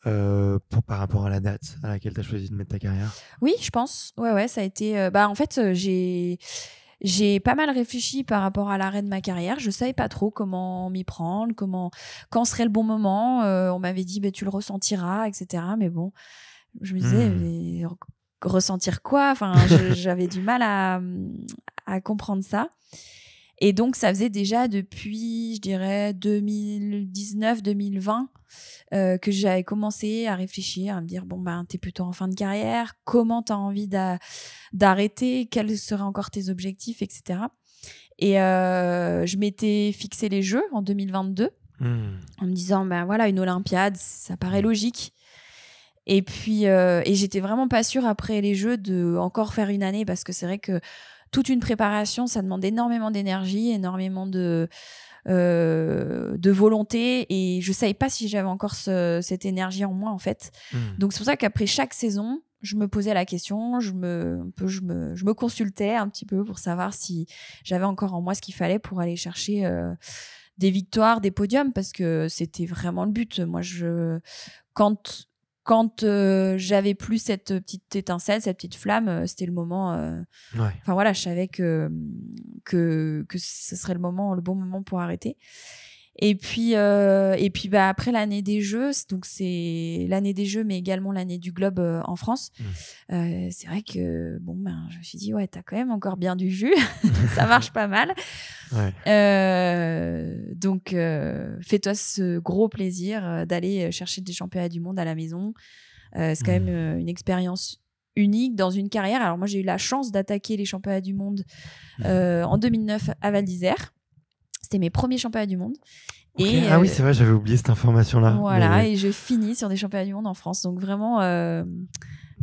euh, pour, par rapport à la date à laquelle tu as choisi de mettre ta carrière Oui, je pense. Ouais, ouais, ça a été. Euh, bah, en fait, euh, j'ai. J'ai pas mal réfléchi par rapport à l'arrêt de ma carrière. Je savais pas trop comment m'y prendre, comment, quand serait le bon moment. on m'avait dit, bah, tu le ressentiras, etc. Mais bon, je me disais, hmm. ressentir quoi Enfin, j'avais du mal à, à comprendre ça. Et donc, ça faisait déjà depuis, je dirais, 2019-2020 euh, que j'avais commencé à réfléchir, à me dire, bon, ben, t'es plutôt en fin de carrière, comment t'as envie d'arrêter, quels seraient encore tes objectifs, etc. Et euh, je m'étais fixé les Jeux en 2022 hmm. en me disant, ben voilà, une Olympiade, ça paraît hmm. logique. Et puis, euh, et j'étais vraiment pas sûre après les Jeux de encore faire une année parce que c'est vrai que toute une préparation, ça demande énormément d'énergie, énormément de, euh, de volonté. Et je ne savais pas si j'avais encore cette énergie en moi, en fait. Mmh. Donc, c'est pour ça qu'après chaque saison, je me posais la question, je me, je me, consultais un petit peu pour savoir si j'avais encore en moi ce qu'il fallait pour aller chercher euh, des victoires, des podiums, parce que c'était vraiment le but. Moi, je, quand quand euh, j'avais plus cette petite étincelle, cette petite flamme, euh, c'était le moment. Euh, enfin voilà, je savais que, que, que ce serait le moment, le bon moment pour arrêter. Et puis, euh, et puis bah, après l'année des Jeux, donc c'est l'année des Jeux, mais également l'année du Globe euh, en France. Mmh. Euh, c'est vrai que bon, ben, je me suis dit, ouais, t'as quand même encore bien du jus, ça marche pas mal. Ouais. Euh, donc, euh, fais-toi ce gros plaisir d'aller chercher des championnats du monde à la maison. c'est quand mmh. même une expérience unique dans une carrière. Alors moi, j'ai eu la chance d'attaquer les championnats du monde mmh. en 2009 à Val d'Isère. C'était mes premiers championnats du monde. ah oui, euh, c'est vrai, j'avais oublié cette information-là. Voilà, et je finis sur des championnats du monde en France. Donc vraiment, euh,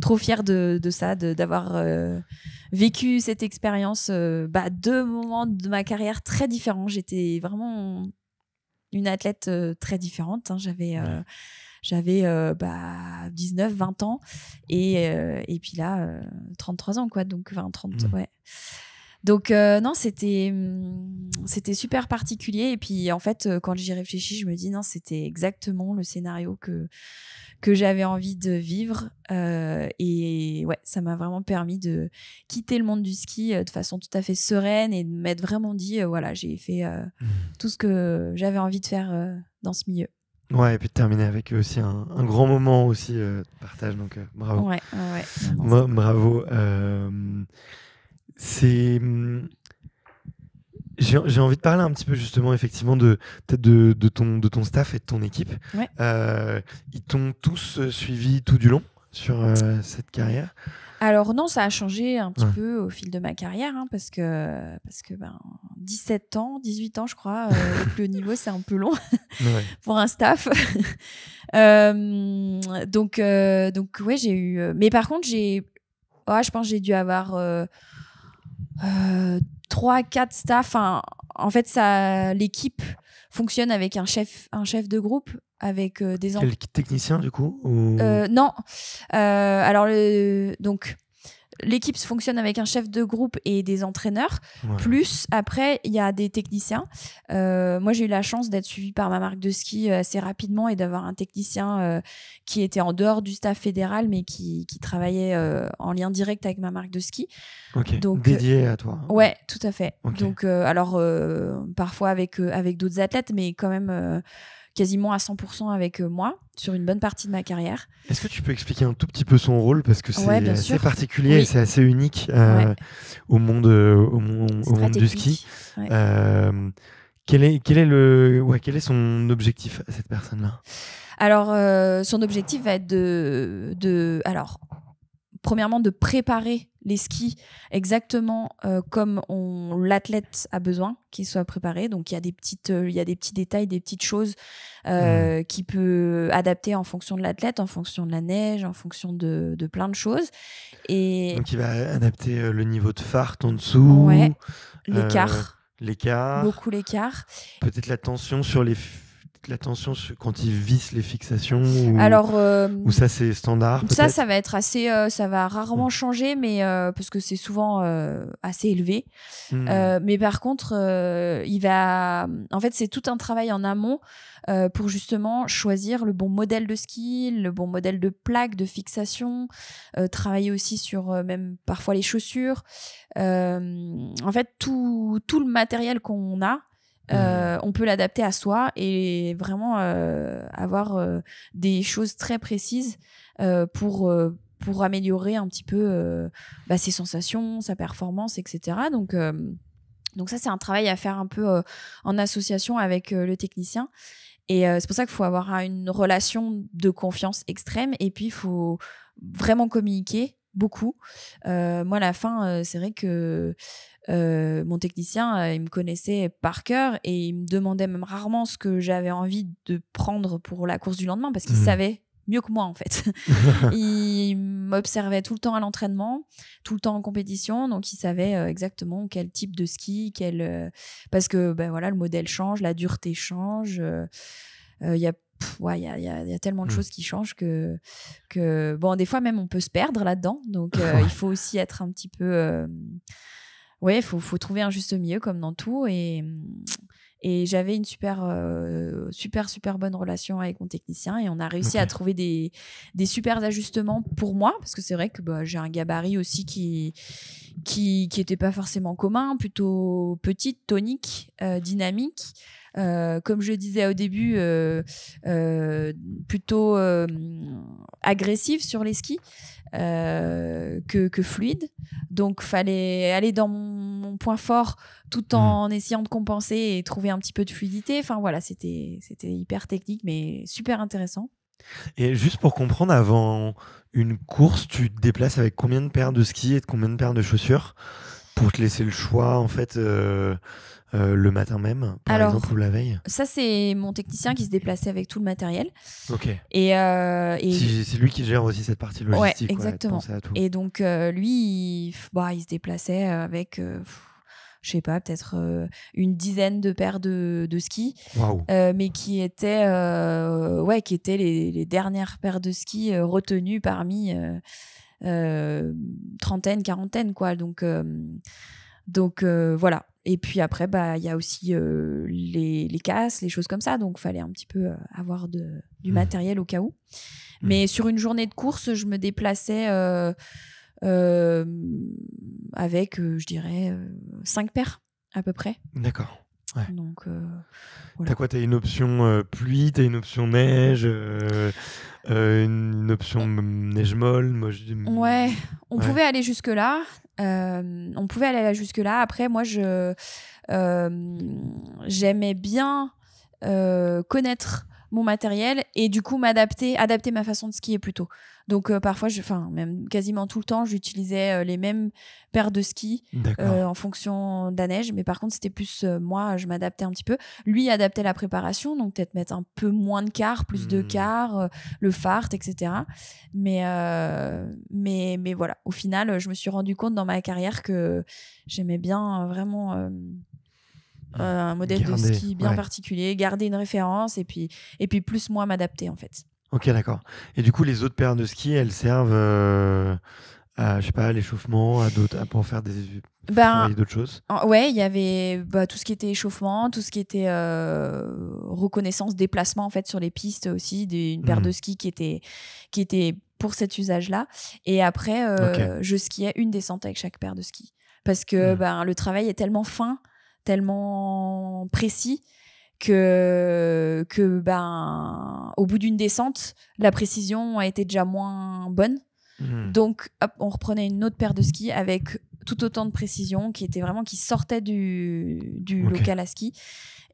trop fière de, ça, d'avoir de, euh, vécu cette expérience. Bah, deux moments de ma carrière très différents. J'étais vraiment une athlète très différente. Hein. J'avais... j'avais 19, 20 bah, ans. Et, et puis là, 33 ans, quoi. Donc, 20, 30, hmm. ouais. Donc euh, non, c'était hum, c'était super particulier. Et puis en fait, euh, quand j'y réfléchis, je me dis non, c'était exactement le scénario que que j'avais envie de vivre. Euh, et ouais, ça m'a vraiment permis de quitter le monde du ski de façon tout à fait sereine et de m'être vraiment dit voilà, j'ai fait hmm. tout ce que j'avais envie de faire dans ce milieu. Ouais, et puis de terminer avec eux aussi un, grand moment aussi de partage, donc bravo. Ouais, ouais, bravo c'est hmm, j'ai envie de parler un petit peu justement effectivement de peut-être de, de, ton de ton staff et de ton équipe. Euh, ils t'ont tous euh, suivi tout du long sur euh, cette carrière. Alors non, ça a changé un petit peu au fil de ma carrière hein, parce que parce que ben 17 ans, 18 ans je crois, le niveau c'est un peu long pour un staff. donc donc ouais j'ai eu mais par contre j'ai ah, je pense j'ai dû avoir 3 euh, quatre staffs. en fait, ça, l'équipe fonctionne avec un chef, un chef de groupe, avec euh, des. Quel technicien du coup euh, Non. alors donc l'équipe fonctionne avec un chef de groupe et des entraîneurs. Plus, après, il y a des techniciens. Euh, moi, j'ai eu la chance d'être suivi par ma marque de ski euh, assez rapidement et d'avoir un technicien euh, qui était en dehors du staff fédéral, mais qui, qui travaillait en lien direct avec ma marque de ski. Donc, Dédié à toi. Ouais, tout à fait. Donc, alors, parfois avec, avec d'autres athlètes, mais quand même quasiment à 100% avec euh, moi sur une bonne partie de ma carrière. Est-ce que tu peux expliquer un tout petit peu son rôle parce que c'est particulier, c'est assez unique euh, au monde euh, au, monde du ski. quel est, quel est le quel est son objectif à cette personne là Alors son objectif va être de de alors premièrement, de préparer les skis exactement euh, comme l'athlète a besoin qu'ils soient préparés. Donc il y a des petites, euh, il y a des petits détails, des petites choses euh, mmh. qui peut adapter en fonction de l'athlète, en fonction de la neige, en fonction de, plein de choses. Et donc il va adapter euh, le niveau de phare en dessous, l'écart, l'écart, beaucoup l'écart, peut-être la tension sur les l'attention quand ils vissent les fixations ou, euh, ça c'est standard Ça, ça va être assez, euh, ça va rarement changer, mais euh, parce que c'est souvent assez élevé. Hmm. mais par contre, il va, en fait, c'est tout un travail en amont pour justement choisir le bon modèle de ski, le bon modèle de plaque, de fixation, travailler aussi sur même parfois les chaussures. en fait, tout, tout le matériel qu'on a. Mmh. Euh, on peut l'adapter à soi et vraiment euh, avoir euh, des choses très précises pour, pour améliorer un petit peu bah, ses sensations, sa performance, etc. Donc, donc ça, c'est un travail à faire un peu en association avec le technicien. Et c'est pour ça qu'il faut avoir hein, une relation de confiance extrême et puis il faut vraiment communiquer beaucoup. moi, à la fin, c'est vrai que euh, mon technicien, euh, il me connaissait par cœur et il me demandait même rarement ce que j'avais envie de prendre pour la course du lendemain parce qu'il hmm. savait mieux que moi en fait. il m'observait tout le temps à l'entraînement, tout le temps en compétition, donc il savait euh, exactement quel type de ski, quel euh, parce que ben voilà le modèle change, la dureté change, il y a il y, a, y, y, a tellement de hmm. choses qui changent que, que bon, des fois même on peut se perdre là-dedans. Donc il faut aussi être un petit peu ouais, faut, faut trouver un juste milieu comme dans tout. Et, j'avais une super, euh, super, super bonne relation avec mon technicien et on a réussi à trouver des, des super ajustements pour moi parce que c'est vrai que bah, j'ai un gabarit aussi qui qui pas forcément commun, plutôt petite, tonique, euh, dynamique. Euh, comme je disais au début, plutôt agressive sur les skis. Euh, que, que, fluide. Donc, fallait aller dans mon, point fort tout en mhm. essayant de compenser et trouver un petit peu de fluidité. Enfin, voilà, c'était hyper technique, mais super intéressant. Et juste pour comprendre, avant une course, tu te déplaces avec combien de paires de skis et de combien de paires de chaussures pour te laisser le choix, en fait, euh, euh, le matin même, par exemple, ou la veille Ça, c'est mon technicien qui se déplaçait avec tout le matériel. Ok. Et, euh, c'est lui qui gère aussi cette partie logistique. Ouais, exactement. Et donc, euh, lui, il, bah, il se déplaçait avec. je sais pas, peut-être une dizaine de paires de, de skis, mais qui étaient, ouais, qui étaient les, dernières paires de skis retenues parmi trentaine, quarantaine, quoi. Donc, donc voilà, et puis après, bah, il y a aussi euh, les, les, casses, les choses comme ça. Donc, fallait un petit peu euh, avoir de, du mmh. matériel au cas où. Mmh. Mais sur une journée de course, je me déplaçais euh, avec, je dirais, cinq paires à peu près. D'accord. Euh, t'as quoi T'as une option euh, pluie, t'as une option neige, euh, une option neige molle. Moi, je... Ouais, on pouvait aller jusque là. on pouvait aller jusque là. Après, moi, je j'aimais bien connaître mon matériel et du coup m'adapter, adapter ma façon de skier plutôt. Donc euh, parfois, enfin même quasiment tout le temps, j'utilisais euh, les mêmes paires de skis euh, en fonction de la neige. Mais par contre, c'était plus moi, je m'adaptais un petit peu. Lui adaptait la préparation, donc peut-être mettre un peu moins de quart, plus de mmh. quart, le fart, etc. Mais mais mais voilà. Au final, je me suis rendu compte dans ma carrière que j'aimais bien vraiment euh, un modèle de ski bien particulier, garder une référence et puis, et puis plus moi m'adapter en fait. Ok, d'accord. Et du coup, les autres paires de ski, elles servent euh, à, je sais pas, l'échauffement, à d'autres, pour faire des ben, choses. ouais, il y avait bah, tout ce qui était échauffement, tout ce qui était euh, reconnaissance, déplacement en fait sur les pistes aussi, des, une paire de hmm. ski qui était qui était pour cet usage-là. Et après, je skiais une descente avec chaque paire de ski parce que hmm. ben, le travail est tellement fin tellement précis que, que ben, au bout d'une descente, la précision a été déjà moins bonne. Mmh. Donc, on reprenait une autre paire de skis avec tout autant de précision qui était vraiment qui sortait du, du local à ski.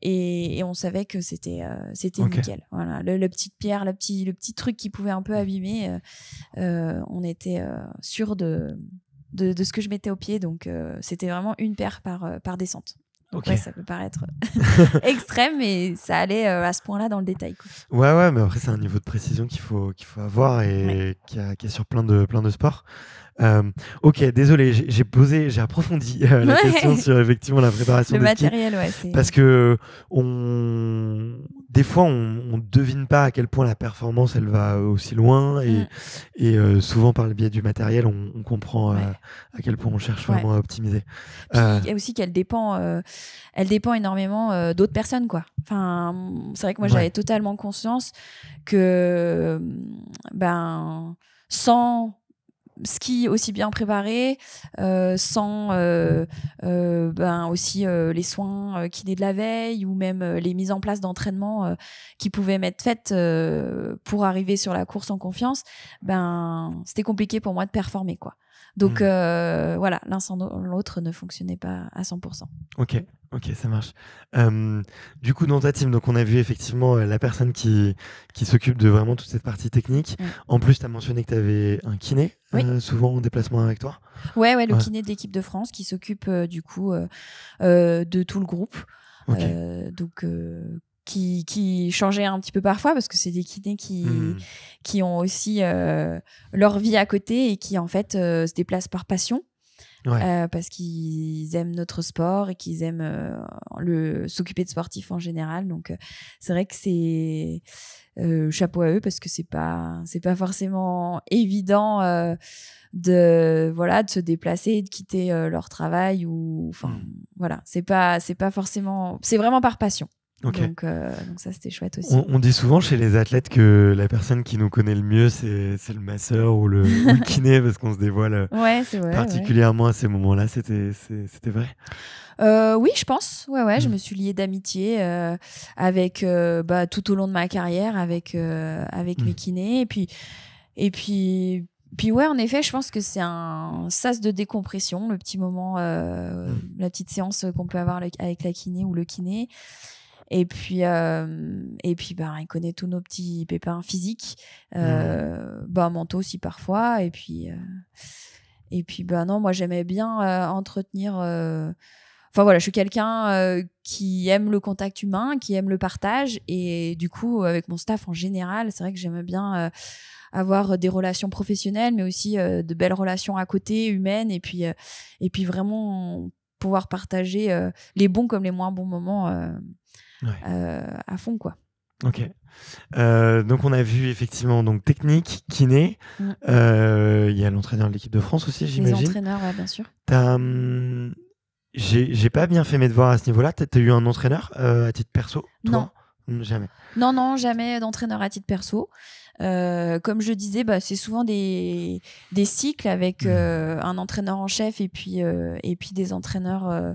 Et, on savait que c'était euh, c'était nickel. Voilà, le, petite pierre, le petit le petit truc qui pouvait un peu abîmer, euh, euh, on était sûr de, de, de ce que je mettais au pied. Donc c'était vraiment une paire par par descente. Ouais, ça peut paraître extrême, mais ça allait euh, à ce point-là dans le détail. Quoi. Ouais, ouais, mais après, c'est un niveau de précision qu'il faut, qu'il faut avoir et qui est sur plein de, plein de sports. Euh, ok, désolé, j'ai posé, j'ai approfondi euh, la question sur effectivement la préparation le matériel, parce que on, des fois, on, ne devine pas à quel point la performance elle va euh, aussi loin mm. et, souvent par le biais du matériel, on, comprend à quel point on cherche vraiment à optimiser. et aussi qu'elle dépend, elle dépend énormément d'autres personnes, quoi. Enfin, mm, c'est vrai que moi j'avais totalement conscience que ben sans ski aussi bien préparé, euh, sans euh, euh, ben aussi les soins qui naient de la veille ou même les mises en place d'entraînement qui pouvaient m'être faites pour arriver sur la course en confiance, ben c'était compliqué pour moi de performer quoi. Donc hmm. euh, voilà, l'un sans l'autre ne fonctionnait pas à 100%. Ok, ok, ça marche. Euh, du coup, dans ta team, donc on a vu effectivement euh, la personne qui, qui s'occupe de vraiment toute cette partie technique. Hmm. En plus, tu as mentionné que tu avais un kiné, euh, souvent en déplacement avec toi. Ouais, ouais, le kiné de l'équipe de France qui s'occupe du coup de tout le groupe. donc qui, qui changeaient un petit peu parfois parce que c'est des kinés qui, hmm. qui ont aussi euh, leur vie à côté et qui en fait euh, se déplacent par passion. Euh, parce qu'ils aiment notre sport et qu'ils aiment le s'occuper de sportifs en général. Donc c'est vrai que c'est chapeau à eux parce que c'est pas c'est pas forcément évident de voilà de se déplacer de quitter leur travail ou enfin hmm. voilà c'est pas c'est pas forcément c'est vraiment par passion euh, donc, ça, c'était chouette aussi. On, dit souvent chez les athlètes que la personne qui nous connaît le mieux, c'est, le masseur ou le, kiné, parce qu'on se dévoile euh, particulièrement à ces moments-là. C'était, c'était vrai euh, Oui, je pense. Ouais, ouais, Je mm. me suis liée d'amitié avec bah, tout au long de ma carrière avec, avec mm. mes kinés. Et puis, et puis, puis ouais, en effet, je pense que c'est un sas de décompression, le petit moment, mm. la petite séance qu'on peut avoir avec la kiné ou le kiné. Et puis, euh, et puis bah, il connaît tous nos petits pépins physiques, euh, mmh. ben, mentaux aussi parfois. Et puis, euh, et puis bah, non, moi j'aimais bien euh, entretenir. Enfin voilà, je suis quelqu'un qui aime le contact humain, qui aime le partage. Et du coup, avec mon staff en général, c'est vrai que j'aimais bien avoir des relations professionnelles, mais aussi de belles relations à côté, humaines. Et puis, et puis vraiment pouvoir partager les bons comme les moins bons moments euh, à fond, quoi. Ok. Euh, donc on a vu effectivement donc technique, kiné. Euh, il y a l'entraîneur de l'équipe de France aussi, j'imagine. Les entraîneurs, bien sûr. Hum, j'ai pas bien fait mes devoirs à ce niveau-là. T'as eu un entraîneur à titre perso Non. Hum, jamais. Non, non, jamais d'entraîneur à titre perso. comme je disais, bah, c'est souvent des, des, cycles avec un entraîneur en chef et puis, et puis des entraîneurs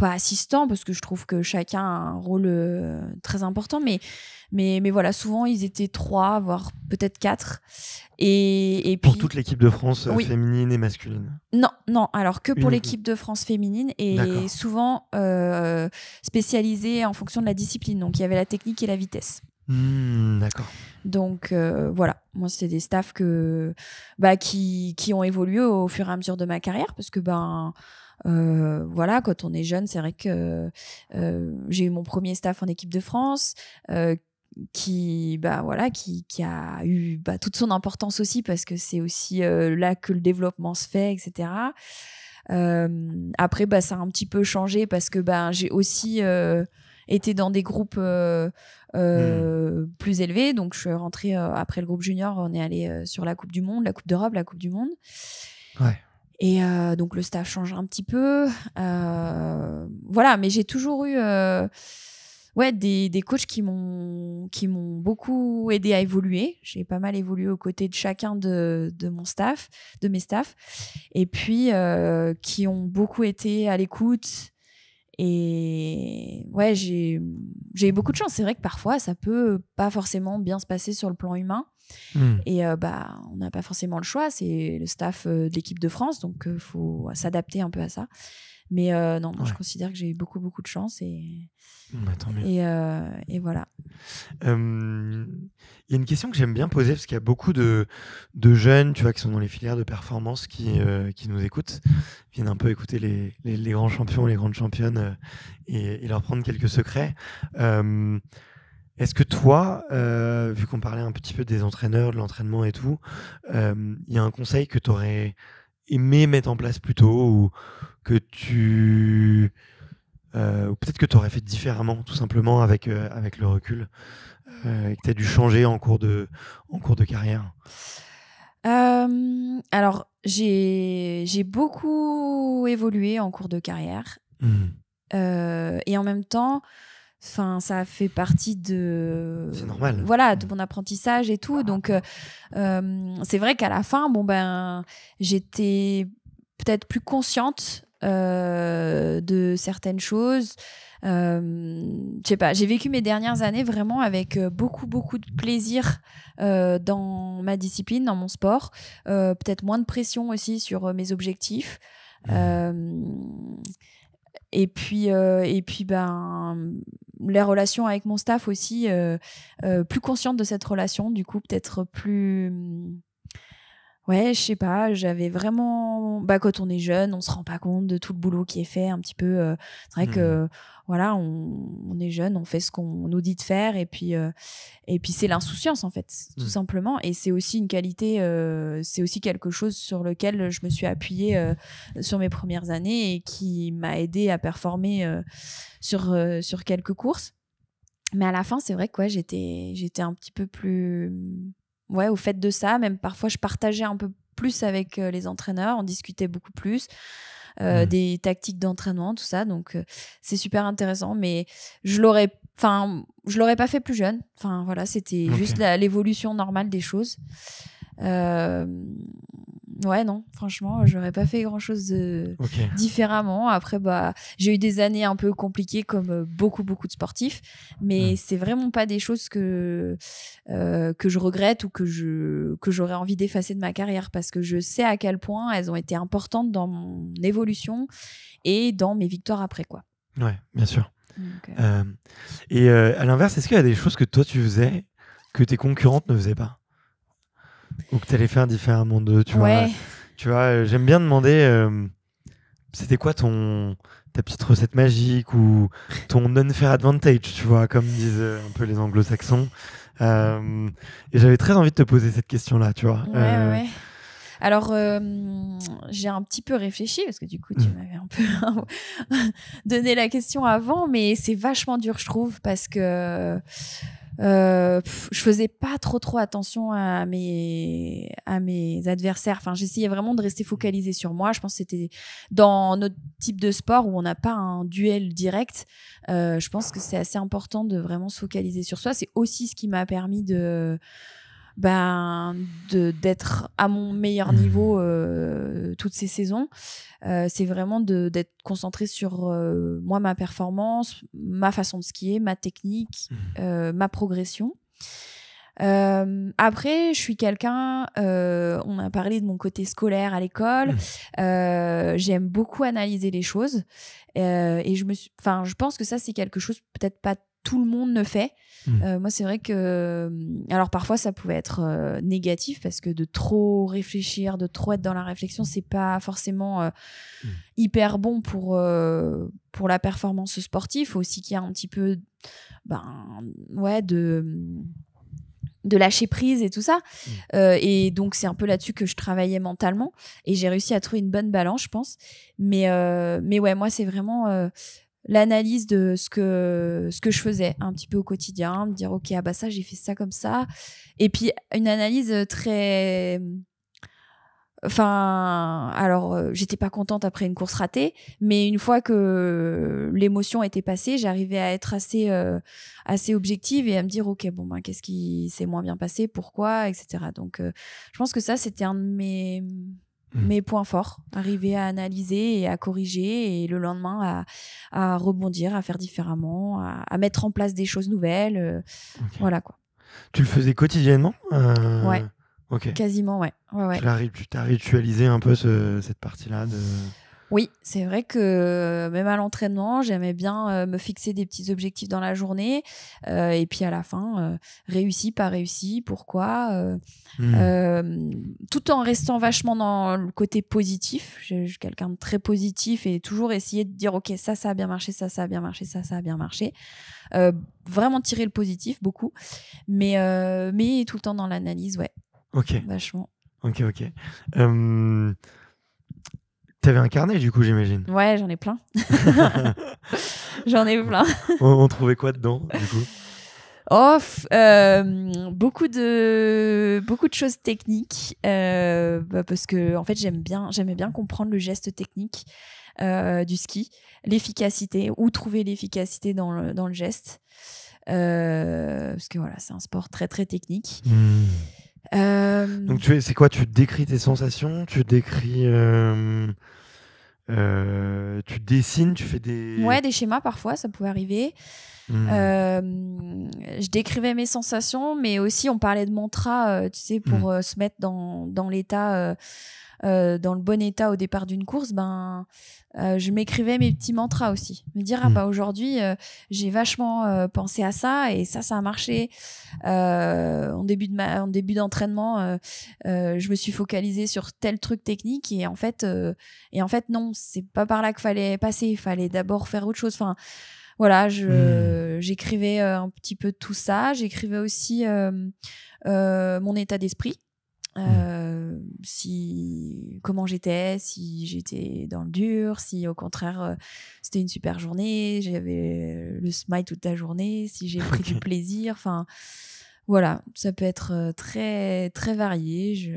pas assistant parce que je trouve que chacun a un rôle euh, très important, mais, mais, mais voilà, souvent ils étaient trois, voire peut-être quatre. Et, et Pour toute l'équipe de France euh, féminine et masculine Non, non, alors que pour l'équipe de France féminine et souvent euh, spécialisée en fonction de la discipline. Donc il y avait la technique et la vitesse. Hmm, d'accord. Donc voilà, moi c'est des staffs que, bah, qui, qui, ont évolué au fur et à mesure de ma carrière parce que ben. Euh, voilà, quand on est jeune, c'est vrai que euh, j'ai eu mon premier staff en équipe de France. Euh, qui bah voilà qui, qui a eu bah, toute son importance aussi parce que c'est aussi là que le développement se fait etc après bah ça a un petit peu changé parce que bah, j'ai aussi été dans des groupes mmh. plus élevés. Donc, je suis rentrée après le groupe junior. On est allé sur la Coupe du Monde, la Coupe d'Europe, la Coupe du Monde. Ouais. Et euh, donc le staff change un petit peu. Euh, voilà, mais j'ai toujours eu euh, ouais, des, des, coachs qui m'ont beaucoup aidé à évoluer. J'ai pas mal évolué aux côtés de chacun de, de mon staff, de mes staffs, et puis euh, qui ont beaucoup été à l'écoute. Et ouais, j'ai eu beaucoup de chance. C'est vrai que parfois, ça peut pas forcément bien se passer sur le plan humain. Hmm. Et euh, bah, on n'a pas forcément le choix. C'est le staff euh, de l'équipe de France, donc il euh, faut s'adapter un peu à ça. Mais non, je considère que j'ai eu beaucoup, beaucoup de chance. Et, bah, et, voilà. Il y a une question que j'aime bien poser, parce qu'il y a beaucoup de, de, jeunes tu vois, qui sont dans les filières de performance qui, mmh. qui nous écoutent, viennent un peu écouter les, grands champions, les grandes championnes et, et, leur prendre quelques secrets. Est-ce que toi, euh, vu qu'on parlait un petit peu des entraîneurs, de l'entraînement et tout, il euh, y a un conseil que tu aurais aimé mettre en place plus tôt ou que tu. Euh, ou peut-être que tu aurais fait différemment, tout simplement, avec, avec le recul et que tu as dû changer en cours de, en cours de carrière Alors, j'ai beaucoup évolué en cours de carrière. Mmh. et en même temps, Enfin, ça fait partie de. Voilà, de mm. mon apprentissage et tout. Ah. Donc, euh, euh, c'est vrai qu'à la fin, bon ben, j'étais peut-être plus consciente euh, de certaines choses. je sais pas, j'ai vécu mes dernières années vraiment avec beaucoup, beaucoup de plaisir dans ma discipline, dans mon sport. Peut-être moins de pression aussi sur mes objectifs. Mm. Et puis, euh, et puis ben, les relations avec mon staff aussi, euh, euh, plus consciente de cette relation, du coup, peut-être plus. Ouais, je sais pas, j'avais vraiment. Bah, quand on est jeune, on se rend pas compte de tout le boulot qui est fait un petit peu. C'est vrai mmh. que voilà, on, est jeune, on fait ce qu'on nous dit de faire, et puis, euh, puis c'est l'insouciance en fait, tout mmh. simplement. Et c'est aussi une qualité, euh, c'est aussi quelque chose sur lequel je me suis appuyée euh, sur mes premières années et qui m'a aidé à performer sur, sur quelques courses. Mais à la fin, c'est vrai que j'étais, j'étais un petit peu plus, mm, ouais, au fait de ça. Même parfois, je partageais un peu plus avec les entraîneurs, on discutait beaucoup plus. Euh, des tactiques d'entraînement, tout ça. Donc, euh, c'est super intéressant. Mais je l'aurais, enfin, je l'aurais pas fait plus jeune. Enfin, voilà, c'était juste l'évolution normale des choses. Euh, ouais, non, franchement, euh, j'aurais pas fait grand chose différemment. Après, bah, j'ai eu des années un peu compliquées comme euh, beaucoup, beaucoup de sportifs, mais hmm. c'est vraiment pas des choses que, euh, que je regrette ou que je, que j'aurais envie d'effacer de ma carrière parce que je sais à quel point elles ont été importantes dans mon évolution et dans mes victoires après, quoi. Ouais, bien sûr. et à l'inverse, est-ce qu'il y a des choses que toi tu faisais que tes concurrentes ne faisaient pas ou que tu allais faire différemment d'eux, tu vois. Tu vois, euh, j'aime bien demander euh, c'était quoi ton ta petite recette magique ou ton unfair advantage, tu vois, comme disent euh, un peu les anglo-saxons. et j'avais très envie de te poser cette question-là, tu vois. Ouais, Alors, j'ai un petit peu réfléchi, parce que du coup, tu mm. m'avais un peu donné la question avant, mais c'est vachement dur, je trouve, parce que euh, je faisais pas trop trop attention à mes à mes adversaires. Enfin, j'essayais vraiment de rester focalisée sur moi. Je pense que c'était dans notre type de sport où on n'a pas un duel direct. Euh, je pense que c'est assez important de vraiment se focaliser sur soi. C'est aussi ce qui m'a permis de ben, d'être à mon meilleur mmh. niveau euh, toutes ces saisons. Euh, c'est vraiment d'être concentré sur euh, moi, ma performance, ma façon de skier, ma technique, mmh. ma progression. après, je suis quelqu'un, on a parlé de mon côté scolaire à l'école, mmh. j'aime beaucoup analyser les choses et je, me suis, je pense que ça, c'est quelque chose peut-être pas tout le monde ne fait. Mm. Euh, moi, c'est vrai que. Euh, alors, parfois, ça pouvait être euh, négatif parce que de trop réfléchir, de trop être dans la réflexion, c'est pas forcément mm. hyper bon pour, pour la performance sportive. Il faut aussi qu'il y ait un petit peu. Ben, ouais, de de lâcher prise et tout ça. Mm. et donc, c'est un peu là-dessus que je travaillais mentalement. Et j'ai réussi à trouver une bonne balance, je pense. Mais, euh, mais ouais, moi, c'est vraiment l'analyse de ce que, ce que je faisais un petit peu au quotidien, me dire, OK, ah bah ça, j'ai fait ça comme ça. Et puis, une analyse très... Enfin, alors, euh, j'étais pas contente après une course ratée, mais une fois que l'émotion était passée, j'arrivais à être assez, euh, assez objective et à me dire, OK, bon, ben, qu'est-ce qui s'est moins bien passé, pourquoi, etc. Donc, euh, je pense que ça, c'était un de mes Mm. mes points forts, arriver à analyser et à corriger et le lendemain à, rebondir, à faire différemment, à, mettre en place des choses nouvelles. Euh, voilà quoi. Tu le faisais quotidiennement euh, Ouais. Quasiment, ouais. Tu, as, ritualisé un peu cette partie-là oui, c'est vrai que euh, même à l'entraînement, j'aimais bien euh, me fixer des petits objectifs dans la journée. Euh, et puis à la fin, réussi, pas réussi, pourquoi hmm. Tout en restant vachement dans le côté positif. Je, suis quelqu'un de très positif et toujours essayer de dire ok, ça, ça a bien marché, ça, ça a bien marché, ça, ça a bien marché. vraiment tirer le positif, beaucoup. Mais, mais tout le temps dans l'analyse, ouais. Ok. Vachement. Ok, ok. T'avais un carnet, du coup, j'imagine. Ouais, j'en ai plein. j'en ai plein. on, trouvait quoi dedans, du coup Off, oh, euh, beaucoup de beaucoup de choses techniques euh, bah, parce que en fait j'aime bien j'aimais bien comprendre le geste technique euh, du ski, l'efficacité où trouver l'efficacité dans le, geste parce que voilà c'est un sport très très technique. Hmm. Donc, euh, c'est quoi Tu décris tes sensations Tu décris. Euh, euh, tu dessines, tu fais des. Ouais, des schémas parfois, ça pouvait arriver. Mmh. je décrivais mes sensations, mais aussi on parlait de mantra, tu sais, pour mmh. se mettre dans, dans l'état euh, dans le bon état au départ d'une course, ben, euh, je m'écrivais mes petits mantras aussi. Me dire, ah mm. bah aujourd'hui, euh, j'ai vachement pensé à ça et ça, ça a marché. en début de ma, début d'entraînement, je me suis focalisée sur tel truc technique et en fait, et en fait non, c'est pas par là qu'il fallait passer. Il fallait d'abord faire autre chose. Enfin, voilà, mm. j'écrivais un petit peu tout ça. J'écrivais aussi euh, mon état d'esprit. Mmh. Euh, si comment j'étais, si j'étais dans le dur, si au contraire euh, c'était une super journée, j'avais le smile toute la journée, si j'ai pris du plaisir, enfin voilà, ça peut être euh, très très varié. Je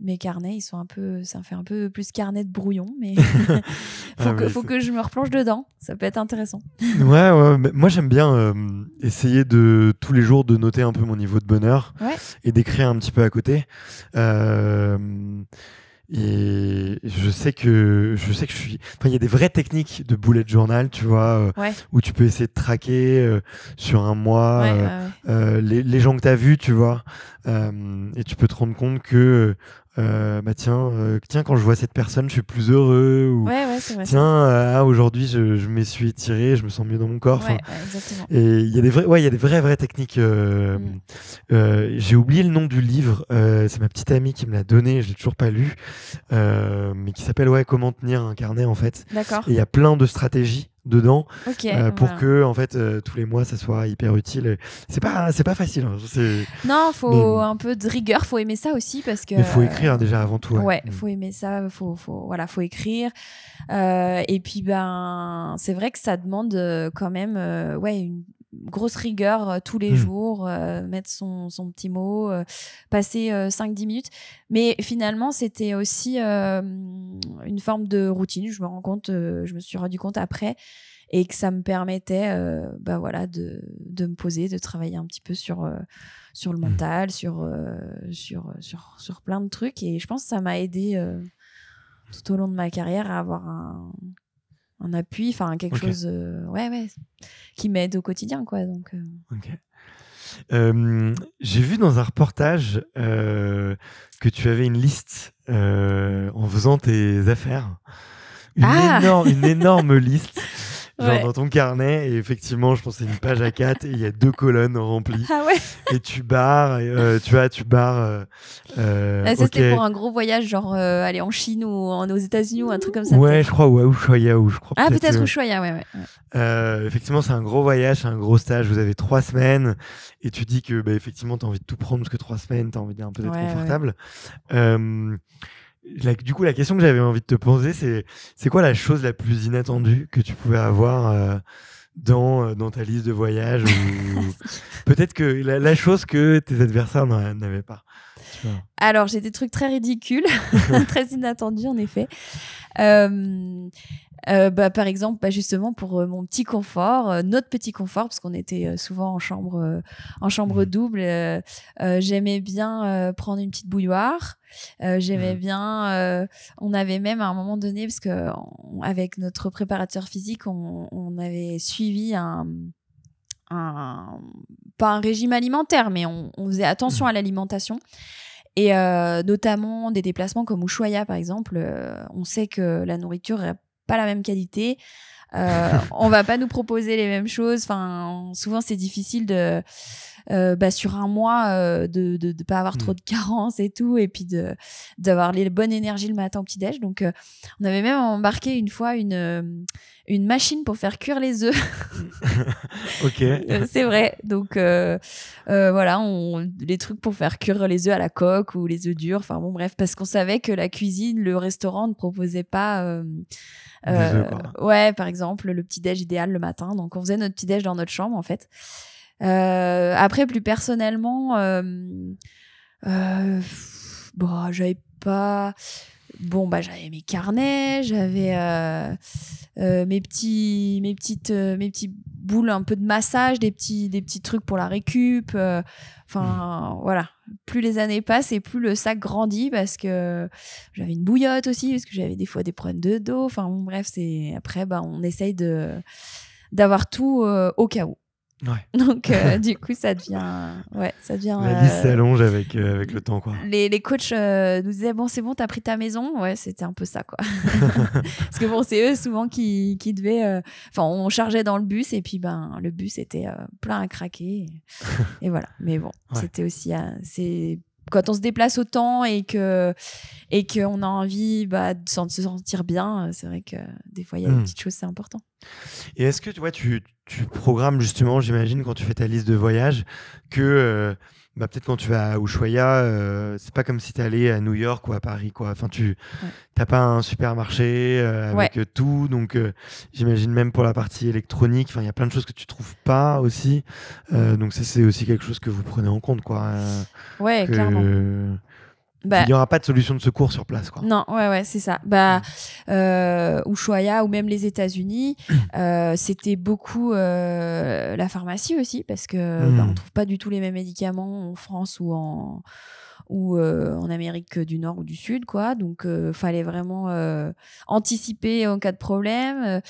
mes carnets, ils sont un peu, ça me fait un peu plus carnet de brouillon, mais ah faut, que, faut que je me replonge dedans. Ça peut être intéressant. ouais, ouais moi j'aime bien euh, essayer de tous les jours de noter un peu mon niveau de bonheur et d'écrire un petit peu à côté. Euh, et je sais que je sais que je suis. Enfin, il y a des vraies techniques de bullet journal, tu vois, euh, où tu peux essayer de traquer sur un mois les, les, gens que tu as vus, tu vois, et tu peux te rendre compte que euh, bah, tiens, euh, tiens, quand je vois cette personne, je suis plus heureux. Ou, tiens, euh, ah, aujourd'hui, je, je m'y suis tiré je me sens mieux dans mon corps. et il y a des vrais, il y des vraies, vraies techniques. Mm. J'ai oublié le nom du livre. C'est ma petite amie qui me l'a donné. Je l'ai toujours pas lu, mais qui s'appelle ouais, Comment tenir un carnet en fait. Il y a plein de stratégies dedans euh, pour que en fait euh, tous les mois ça soit hyper utile c'est pas c'est pas facile non hein. non faut un peu de rigueur faut aimer ça aussi parce que il faut écrire déjà avant tout ouais, mm. faut aimer ça faut, faut voilà faut écrire euh, et puis ben c'est vrai que ça demande quand même ouais une grosse rigueur euh, tous les hmm. jours, euh, mettre son, son, petit mot, euh, passer 5-10 minutes. Mais finalement, c'était aussi une forme de routine. Je me rends compte, je me suis rendu compte après et que ça me permettait bah voilà de, me poser de travailler un petit peu sur sur le hmm. mental sur, sur sur sur plein de trucs et je pense que ça m'a aidé tout au long de ma carrière à avoir un un appui, enfin quelque chose, euh, ouais, qui m'aide au quotidien, quoi. Donc. Euh. J'ai vu dans un reportage euh, que tu avais une liste en faisant tes affaires, une ah! énorme liste genre dans ton carnet. Et effectivement, je pense c'est une page à 4 et il y a deux colonnes remplies. Ah et tu barres, euh, tu vois, tu barres. Euh, euh, ah, c'était pour un gros voyage, genre aller en Chine ou en, aux États-Unis ou un truc comme ça. Ouais, je crois, à Ushuaïa, ou je crois. Ah, peut-être ouais, ouais. effectivement, c'est un gros voyage, c'est un gros stage. Vous avez trois semaines et tu dis que, bah, effectivement, tu as envie de tout prendre parce que trois semaines, tu as envie d'être un peu ouais, confortable du coup, la question que j'avais envie de te poser, c'est c'est quoi la chose la plus inattendue que tu pouvais avoir euh, dans, euh, dans ta liste de voyage Peut-être que la, la, chose que tes adversaires n'avaient pas. Alors, j'ai des trucs très ridicules, très inattendus en effet. Euh, euh, bah, Par exemple, bah, justement, pour euh, mon petit confort, euh, notre petit confort, parce qu'on était souvent en chambre, en chambre mhm. double, j'aimais bien prendre une petite bouilloire. j'aimais mhm. bien. on avait même à un moment donné, parce que avec notre préparateur physique, on, on avait suivi un, un, pas un régime alimentaire, mais on, on faisait attention mhm. à l'alimentation. Et notamment des déplacements comme Ushuaia, par exemple, on sait que la nourriture pas la même qualité. Euh, on va pas nous proposer les mêmes choses. Enfin, souvent c'est difficile de euh, bah, sur un mois euh, de ne pas avoir trop mm. de carences et tout, et puis de d'avoir les bonnes énergies le matin au petit-déj. Donc, euh, on avait même embarqué une fois une, une machine pour faire cuire les œufs. ok. C'est vrai. Donc, voilà, on, les trucs pour faire cuire les œufs à la coque ou les œufs durs. Enfin, bon, bref, parce qu'on savait que la cuisine, le restaurant ne proposait pas. ouais, par exemple, le petit-déj idéal le matin. Donc, on faisait notre petit-déj dans notre chambre, en fait. Euh, après, plus personnellement, euh, euh, bon, j'avais pas bon bah j'avais mes carnets j'avais euh, mes petits mes petites mes petits boules un peu de massage des petits des petits trucs pour la récup enfin voilà plus les années passent et plus le sac grandit parce que j'avais une bouillotte aussi parce que j'avais des fois des problèmes de dos enfin bon, bref c'est après bah on essaye de d'avoir tout au cas où Donc, euh, du coup, ça devient. Ouais, ça devient. La vie euh, s'allonge avec, euh, avec le temps, quoi. Les, les coachs nous disaient Bon, c'est bon, t'as pris ta maison. Ouais, c'était un peu ça, quoi. Parce que bon, c'est eux souvent qui, qui devaient. Enfin, on chargeait dans le bus et puis, ben, le bus était plein à craquer. Et, voilà. Mais bon, c'était aussi. c'est quand on se déplace autant et que et qu'on a envie bah, de se sentir bien, euh, c'est vrai que des fois il y a des hmm. petites choses, c'est important. Et est-ce que tu tu, programmes justement, j'imagine, quand tu fais ta liste de voyages, que euh, bah, peut-être quand tu vas à Ushuaia, euh, c'est pas comme si tu allé à New York ou à Paris. Quoi. Enfin, tu n'as pas un supermarché euh, avec tout. Donc, euh, j'imagine même pour la partie électronique, il y a plein de choses que tu trouves pas aussi. donc, ça, c'est aussi quelque chose que vous prenez en compte. Quoi, ouais, clairement. Bah, il n'y aura pas de solution de secours sur place. Quoi. Non, ouais, ouais, c'est ça. Bah, euh, ou même les États-Unis, euh, c'était beaucoup euh, la pharmacie aussi, parce que ne hmm. bah, on trouve pas du tout les mêmes médicaments en France ou en ou euh, en Amérique du Nord ou du Sud, quoi. Donc, il fallait vraiment anticiper en cas de problème.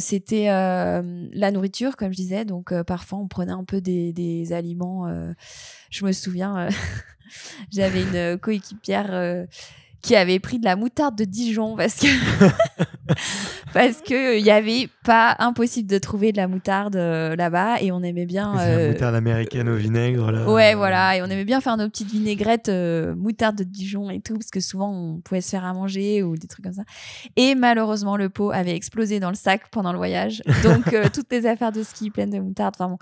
C'était la nourriture, comme je disais. Donc, parfois, on prenait un peu des aliments. je me souviens. J'avais une euh, coéquipière euh, qui avait pris de la moutarde de Dijon parce que parce que euh, il y avait pas impossible de trouver de la moutarde là-bas et on aimait bien la moutarde américaine au vinaigre là. Ouais voilà et on aimait bien faire nos petites vinaigrettes moutarde de Dijon et tout parce que souvent on pouvait se faire à manger ou des trucs comme ça. Et malheureusement le pot avait explosé dans le sac pendant le voyage donc toutes les affaires de ski pleines de moutarde enfin bon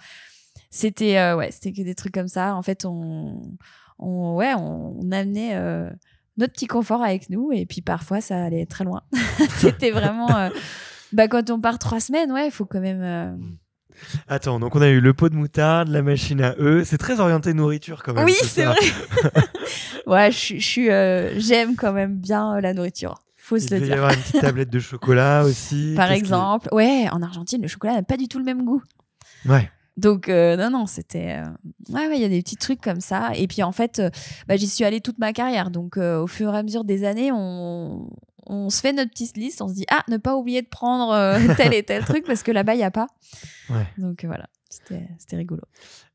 c'était ouais c'était que des trucs comme ça en fait on on, ouais, on, amenait euh, notre petit confort avec nous et puis parfois ça allait très loin. C'était vraiment. Euh, bah, quand on part trois semaines, ouais, il faut quand même. Euh, hmm. Attends, donc on a eu le pot de moutarde, la machine à eux. C'est très orienté nourriture quand même. Oui, c'est vrai. ouais, je, j'aime quand même bien la nourriture. Faut il se dire. y avoir une petite tablette de chocolat aussi. Par exemple, ouais, en Argentine, le chocolat n'a pas du tout le même goût. Ouais. Donc, euh, non, non, c'était. Euh, ouais, ouais, il y a des petits trucs comme ça. Et puis, en fait, euh, bah, j'y suis allée toute ma carrière. Donc, au fur et à mesure des années, on, on se fait notre petite liste. On se dit, ah, ne pas oublier de prendre tel et tel truc parce que là-bas, il n'y a pas. Ouais. Donc, voilà. C'était rigolo.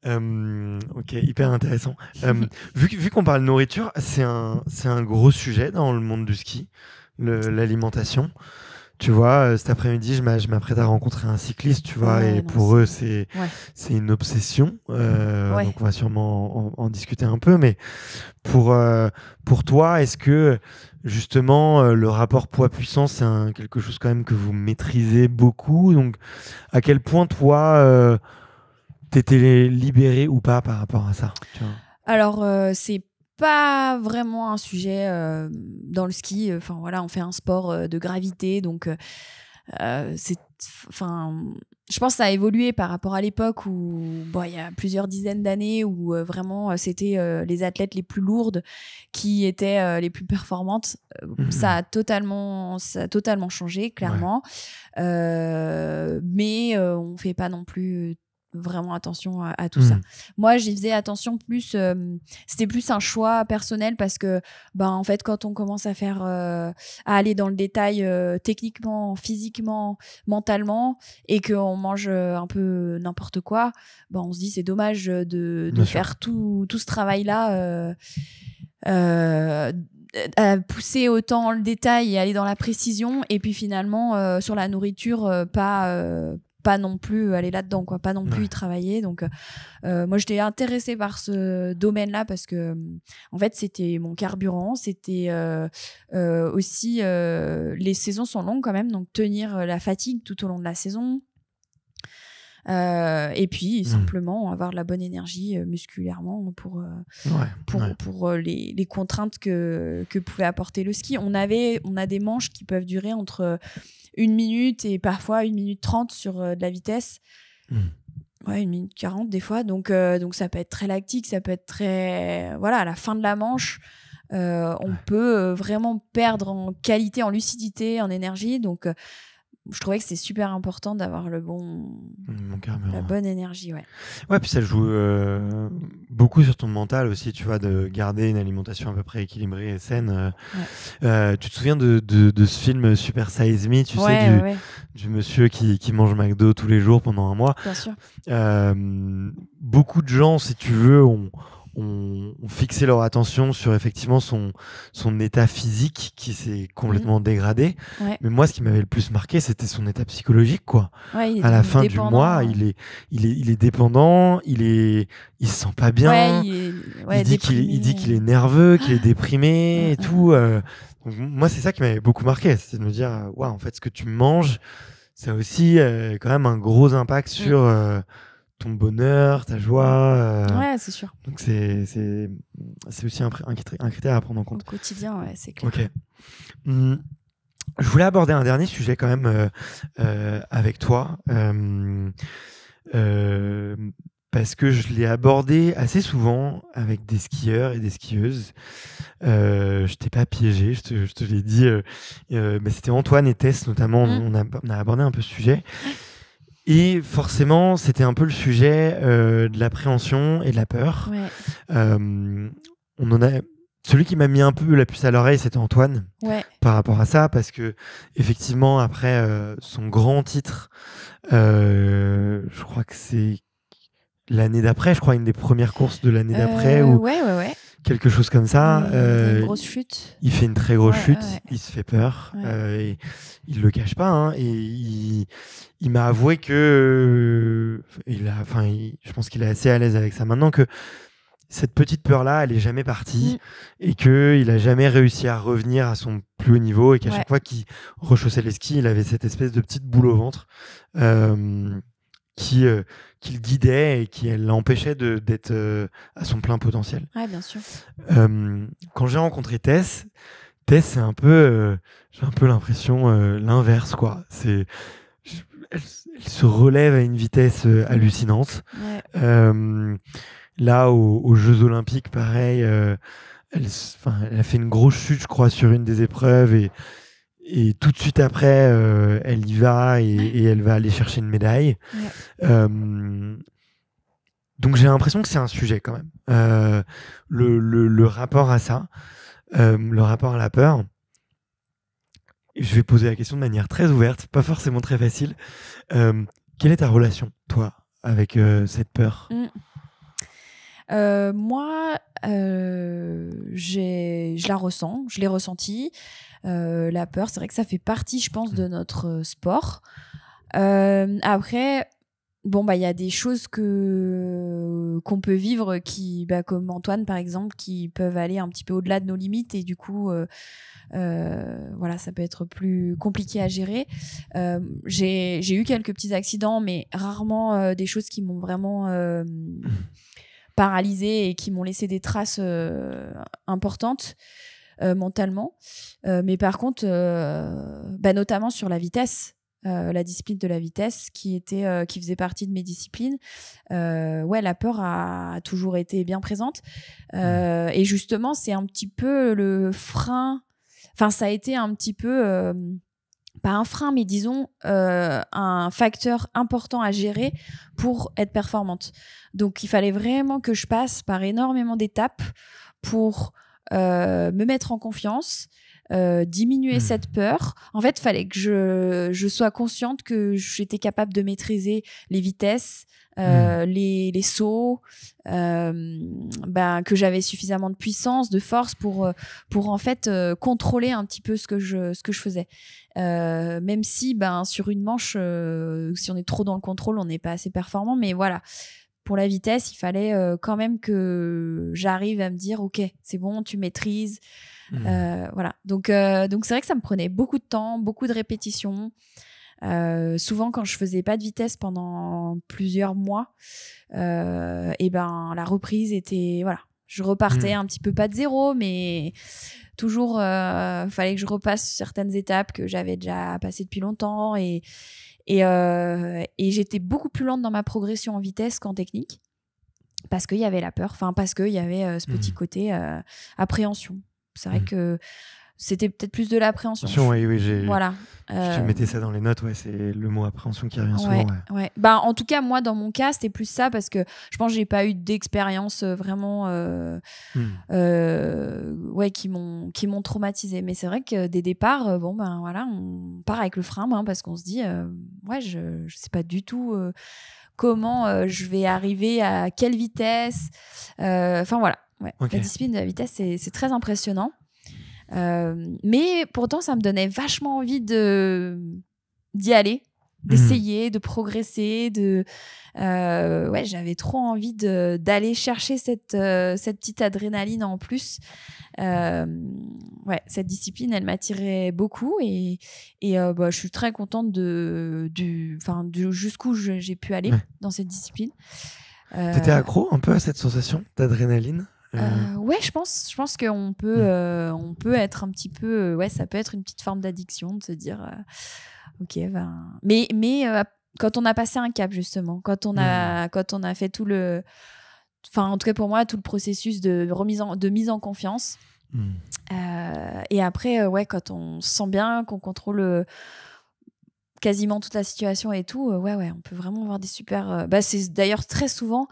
ok, hyper intéressant. vu qu'on parle nourriture, c'est un, un gros sujet dans le monde du ski, l'alimentation tu vois, euh, cet après-midi, je m'apprête à rencontrer un cycliste, tu vois, et pour eux, c'est une obsession. Euh, donc, on va sûrement en, discuter un peu, mais pour, euh, pour toi, est-ce que justement le rapport poids-puissance, c'est quelque chose quand même que vous maîtrisez beaucoup Donc, à quel point toi, t'étais libéré ou pas par rapport à ça Alors, c'est pas vraiment un sujet euh, dans le ski. Enfin voilà, on fait un sport euh, de gravité, donc euh, c'est, enfin, je pense que ça a évolué par rapport à l'époque où, bon, il y a plusieurs dizaines d'années où vraiment c'était les athlètes les plus lourdes qui étaient les plus performantes. Mhm. Ça a totalement, ça a totalement changé, clairement. mais on fait pas non plus vraiment attention à, tout ça. Hmm. Moi, j'y faisais attention plus. Euh, c'était plus un choix personnel parce que, ben, en fait, quand on commence à faire, euh, à aller dans le détail euh, techniquement, physiquement, mentalement, et qu'on mange un peu n'importe quoi, ben, on se dit c'est dommage de, faire tout, tout, ce travail-là. pousser autant le détail et aller dans la précision et puis finalement sur la nourriture pas pas non plus aller là-dedans, quoi, pas non plus y travailler. Donc, euh, euh, moi, j'étais intéressée par ce domaine-là parce que, euh, en fait, c'était mon carburant, c'était aussi les saisons sont longues quand même, donc tenir la fatigue tout au long de la saison. et puis hmm. simplement avoir la bonne énergie musculairement pour, pour, pour les, les, contraintes que, que pouvait apporter le ski. On, avait, on a des manches qui peuvent durer entre une minute et parfois une minute trente sur euh, de la vitesse. Mmh. Ouais, une minute quarante des fois. Donc, euh, donc ça peut être très lactique, ça peut être très. Voilà, à la fin de la manche, euh, on peut vraiment perdre en qualité, en lucidité, en énergie. Donc je trouvais que c'est super important d'avoir le bon, mmh, la bonne énergie, ouais. Ouais, puis ça joue euh, beaucoup sur ton mental aussi, tu vois, de garder une alimentation à peu près équilibrée et saine. Euh. Euh, tu te souviens de, de, ce film Super Size Me, tu sais, du, monsieur qui, qui, mange McDo tous les jours pendant un mois. Bien sûr. beaucoup de gens, si tu veux, ont ont, fixé leur attention sur effectivement son, son état physique qui s'est complètement mhm. dégradé. Mais moi, ce qui m'avait le plus marqué, c'était son état psychologique, quoi. à la fin du mois, il est, il est, il est dépendant, il est, il se sent pas bien. Ouais, il, dit qu'il, il dit qu'il est nerveux, qu'il est déprimé et tout. Euh. moi, c'est ça qui m'avait beaucoup marqué, c'est de me dire, waouh, en fait, ce que tu manges, ça a aussi euh, quand même un gros impact mm. sur. Euh, ton bonheur, ta joie. Euh, ouais, c'est sûr. Donc c'est c'est c'est aussi un, critère à prendre en compte. Au quotidien, ouais, c'est clair. Ok. Hum, je voulais aborder un dernier sujet quand même euh, euh, avec toi parce que je l'ai abordé assez souvent avec des skieurs et des skieuses. Euh, je t'ai pas piégé, je te, je te l'ai dit. Euh, C'était Antoine et Tess notamment, mmh. on, a, on, a, abordé un peu ce sujet. Et forcément, c'était un peu le sujet euh, de l'appréhension et de la peur. Euh, on en a. Celui qui m'a mis un peu la puce à l'oreille, c'était Antoine par rapport à ça, parce que effectivement, après euh, son grand titre, je crois que c'est l'année d'après, je crois, une des premières courses de l'année d'après. Ouais, ouais, ouais quelque chose comme ça. Euh, il fait une très grosse chute, il se fait peur, euh, et il le cache pas. Hein, et il, m'a avoué que, euh, il a, enfin, je pense qu'il est assez à l'aise avec ça maintenant que cette petite peur-là, elle est jamais partie mm. et qu'il il a jamais réussi à revenir à son plus haut niveau et qu'à chaque fois qu'il rechaussait les skis, il avait cette espèce de petite boule au ventre qui, euh, qui le guidait et qui l'empêchait d'être euh, à son plein potentiel. Ouais, bien sûr. quand j'ai rencontré Tess, Tess, c'est un peu, euh, j'ai un peu l'impression l'inverse, quoi. C'est, elle, se relève à une vitesse hallucinante. là, aux, Jeux Olympiques, pareil, elle, elle a fait une grosse chute, je crois, sur une des épreuves et et tout de suite après, euh, elle y va et, elle va aller chercher une médaille. Euh, donc j'ai l'impression que c'est un sujet quand même. Euh, le, rapport à ça, le rapport à la peur. Je vais poser la question de manière très ouverte, pas forcément très facile. quelle est ta relation, toi, avec cette peur mm. moi, euh, je la ressens, je l'ai ressentie. Euh, la peur, c'est vrai que ça fait partie, je pense, de mm. notre euh, sport. Euh, après, bon bah il y a des choses que qu'on peut vivre qui, bah, comme Antoine par exemple, qui peuvent aller un petit peu au-delà de nos limites et du coup, voilà, ça peut être plus compliqué à gérer. J'ai eu quelques petits accidents, mais rarement des choses qui m'ont vraiment mm. paralysé et qui m'ont laissé des traces importantes. Euh, mentalement. Euh, mais par contre, euh, bah, notamment sur la vitesse, la discipline de la vitesse qui était qui faisait partie de mes disciplines ouais la peur a, toujours été bien présente et justement c'est un petit peu le frein enfin ça a été un petit peu pas un frein, mais disons un facteur important à gérer pour être performante. Donc il fallait vraiment que je passe par énormément d'étapes pour euh, me mettre en confiance, euh, diminuer hmm. cette peur. En fait, il fallait que je, sois consciente que j'étais capable de maîtriser les vitesses, euh, hmm. les, sauts, ben, que j'avais suffisamment de puissance, de force pour, pour en fait contrôler un petit peu ce que je, ce que je faisais. même si ben, sur une manche, si on est trop dans le contrôle, on n'est pas assez performant, mais voilà pour la vitesse, il fallait euh, quand même que j'arrive à me dire ok, c'est bon, tu maîtrises. Mmh. Euh, voilà. Donc euh, donc c'est vrai que ça me prenait beaucoup de temps, beaucoup de répétitions. souvent, quand je faisais pas de vitesse pendant plusieurs mois, et ben la reprise était voilà, je repartais mmh. un petit peu pas de zéro, mais toujours fallait que je repasse certaines étapes que j'avais déjà passées depuis longtemps et euh, et, j'étais beaucoup plus lente dans ma progression en vitesse qu'en technique parce qu'il y avait la peur, enfin parce qu'il y avait euh, ce mmh petit côté euh, appréhension. C'est vrai mmh que c'était peut-être plus de l'appréhension. oui, oui, j'ai. Voilà. Je euh, mettais ça dans les notes, ouais, c'est le mot appréhension qui revient souvent. Ouais. Bah, en tout cas, moi, dans mon cas, c'était plus ça parce que je pense que j'ai pas eu d'expérience euh, vraiment, euh, hmm. ouais, qui m'ont qui m'ont traumatisé. Mais c'est vrai que des départs, bon ben voilà, on part avec le frein, hein, parce qu'on se dit, ouais, je je sais pas du tout comment je vais arriver à quelle vitesse. Enfin voilà, La discipline de la vitesse, c'est très impressionnant. Euh, mais pourtant, ça me donnait vachement envie de d'y aller, d'essayer, hmm. de progresser, de euh, ouais, j'avais trop envie d'aller chercher cette euh, cette petite adrénaline en plus. ouais, cette discipline, elle m'attirait beaucoup et bah, je suis très contente de du enfin jusqu'où j'ai pu aller dans cette discipline. T'étais accro un peu à cette sensation d'adrénaline euh, mm. ouais, je pense, je pense qu'on peut, mm. euh, on peut être un petit peu, euh, ouais, ça peut être une petite forme d'addiction de se dire, euh, ok, ben, mais, mais quand on a passé un cap justement, quand on a, mm. quand on a fait tout le, enfin, en tout cas pour moi, tout le processus de remise en, de mise en confiance, et après, ouais, quand on sent bien qu'on contrôle quasiment toute la situation et tout, ouais, ouais, on peut vraiment avoir des super. Bah, c'est d'ailleurs très souvent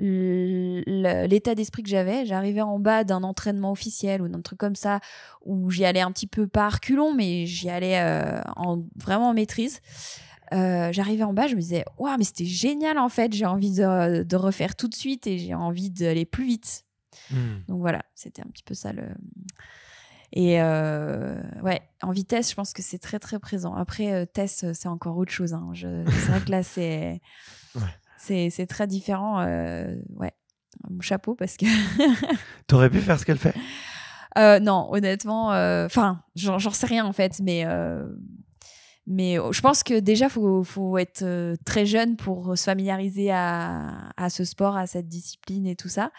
l'état d'esprit que j'avais. J'arrivais en bas d'un entraînement officiel ou d'un truc comme ça, où j'y allais un petit peu par reculons, mais j'y allais euh, en, vraiment en maîtrise. Euh, j'arrivais en bas, je me disais, waouh, mais c'était génial en fait, j'ai envie de, refaire tout de suite et j'ai envie d'aller plus vite. Hmm. Donc voilà, c'était un petit peu ça le. Et euh, ouais, en vitesse, je pense que c'est très très présent. Après, test, c'est encore autre chose. Hein. C'est vrai que là, c'est. C'est très différent. Euh, ouais, mon chapeau parce que. T'aurais pu faire ce qu'elle fait euh, Non, honnêtement, euh, enfin, j'en sais rien en fait, mais. Mais oh, je pense que déjà, il faut, être très jeune pour se familiariser à, ce sport, à cette discipline et tout ça.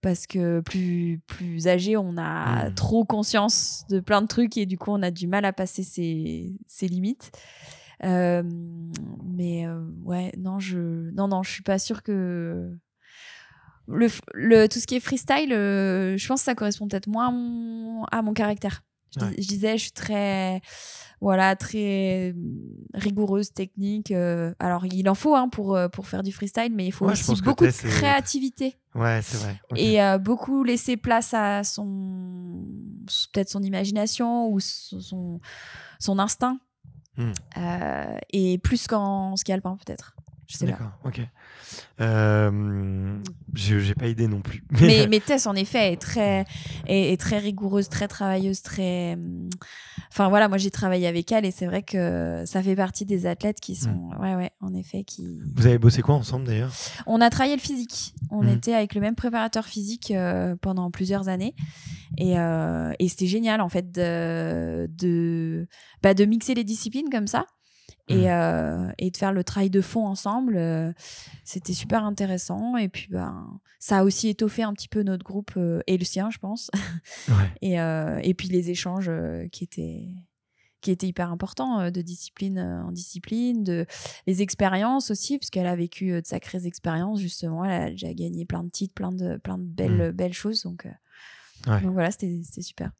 Parce que plus, plus âgé, on a mmh. trop conscience de plein de trucs et du coup, on a du mal à passer ses limites mais ouais, non, je non non, je suis pas sûre que le, le tout ce qui est freestyle, je pense que ça correspond peut-être moins à mon, caractère. Je, disais, je suis très voilà très rigoureuse technique. alors il en faut hein, pour pour faire du freestyle, mais il faut aussi beaucoup de créativité. Ouais, c'est vrai. Et beaucoup laisser place à son peut-être son imagination ou son, son instinct. Hmm. Euh, et plus qu'en ski peut-être. D'accord, ok. Euh, j'ai, pas idée non plus. Mais, Tess, en effet, est très, est, très rigoureuse, très travailleuse, très. Mm, enfin voilà, moi j'ai travaillé avec elle et c'est vrai que ça fait partie des athlètes qui sont. Mm. Ouais, ouais, en effet. qui. Vous avez bossé quoi ensemble d'ailleurs On a travaillé le physique. On mm. était avec le même préparateur physique euh, pendant plusieurs années. Et, euh, et, c'était génial en fait de, de, bah, de mixer les disciplines comme ça et, mm. euh, et, de faire le travail de fond ensemble. Euh, c'était super intéressant. Et puis, ben, ça a aussi étoffé un petit peu notre groupe euh, et le sien, je pense. Ouais. et, euh, et, puis, les échanges qui étaient qui étaient hyper importants, de discipline en discipline, de les expériences aussi, parce qu'elle a vécu de sacrées expériences, justement. Elle a déjà gagné plein de titres, plein de, plein de belles, mm. belles choses. Donc, donc voilà, c'était super.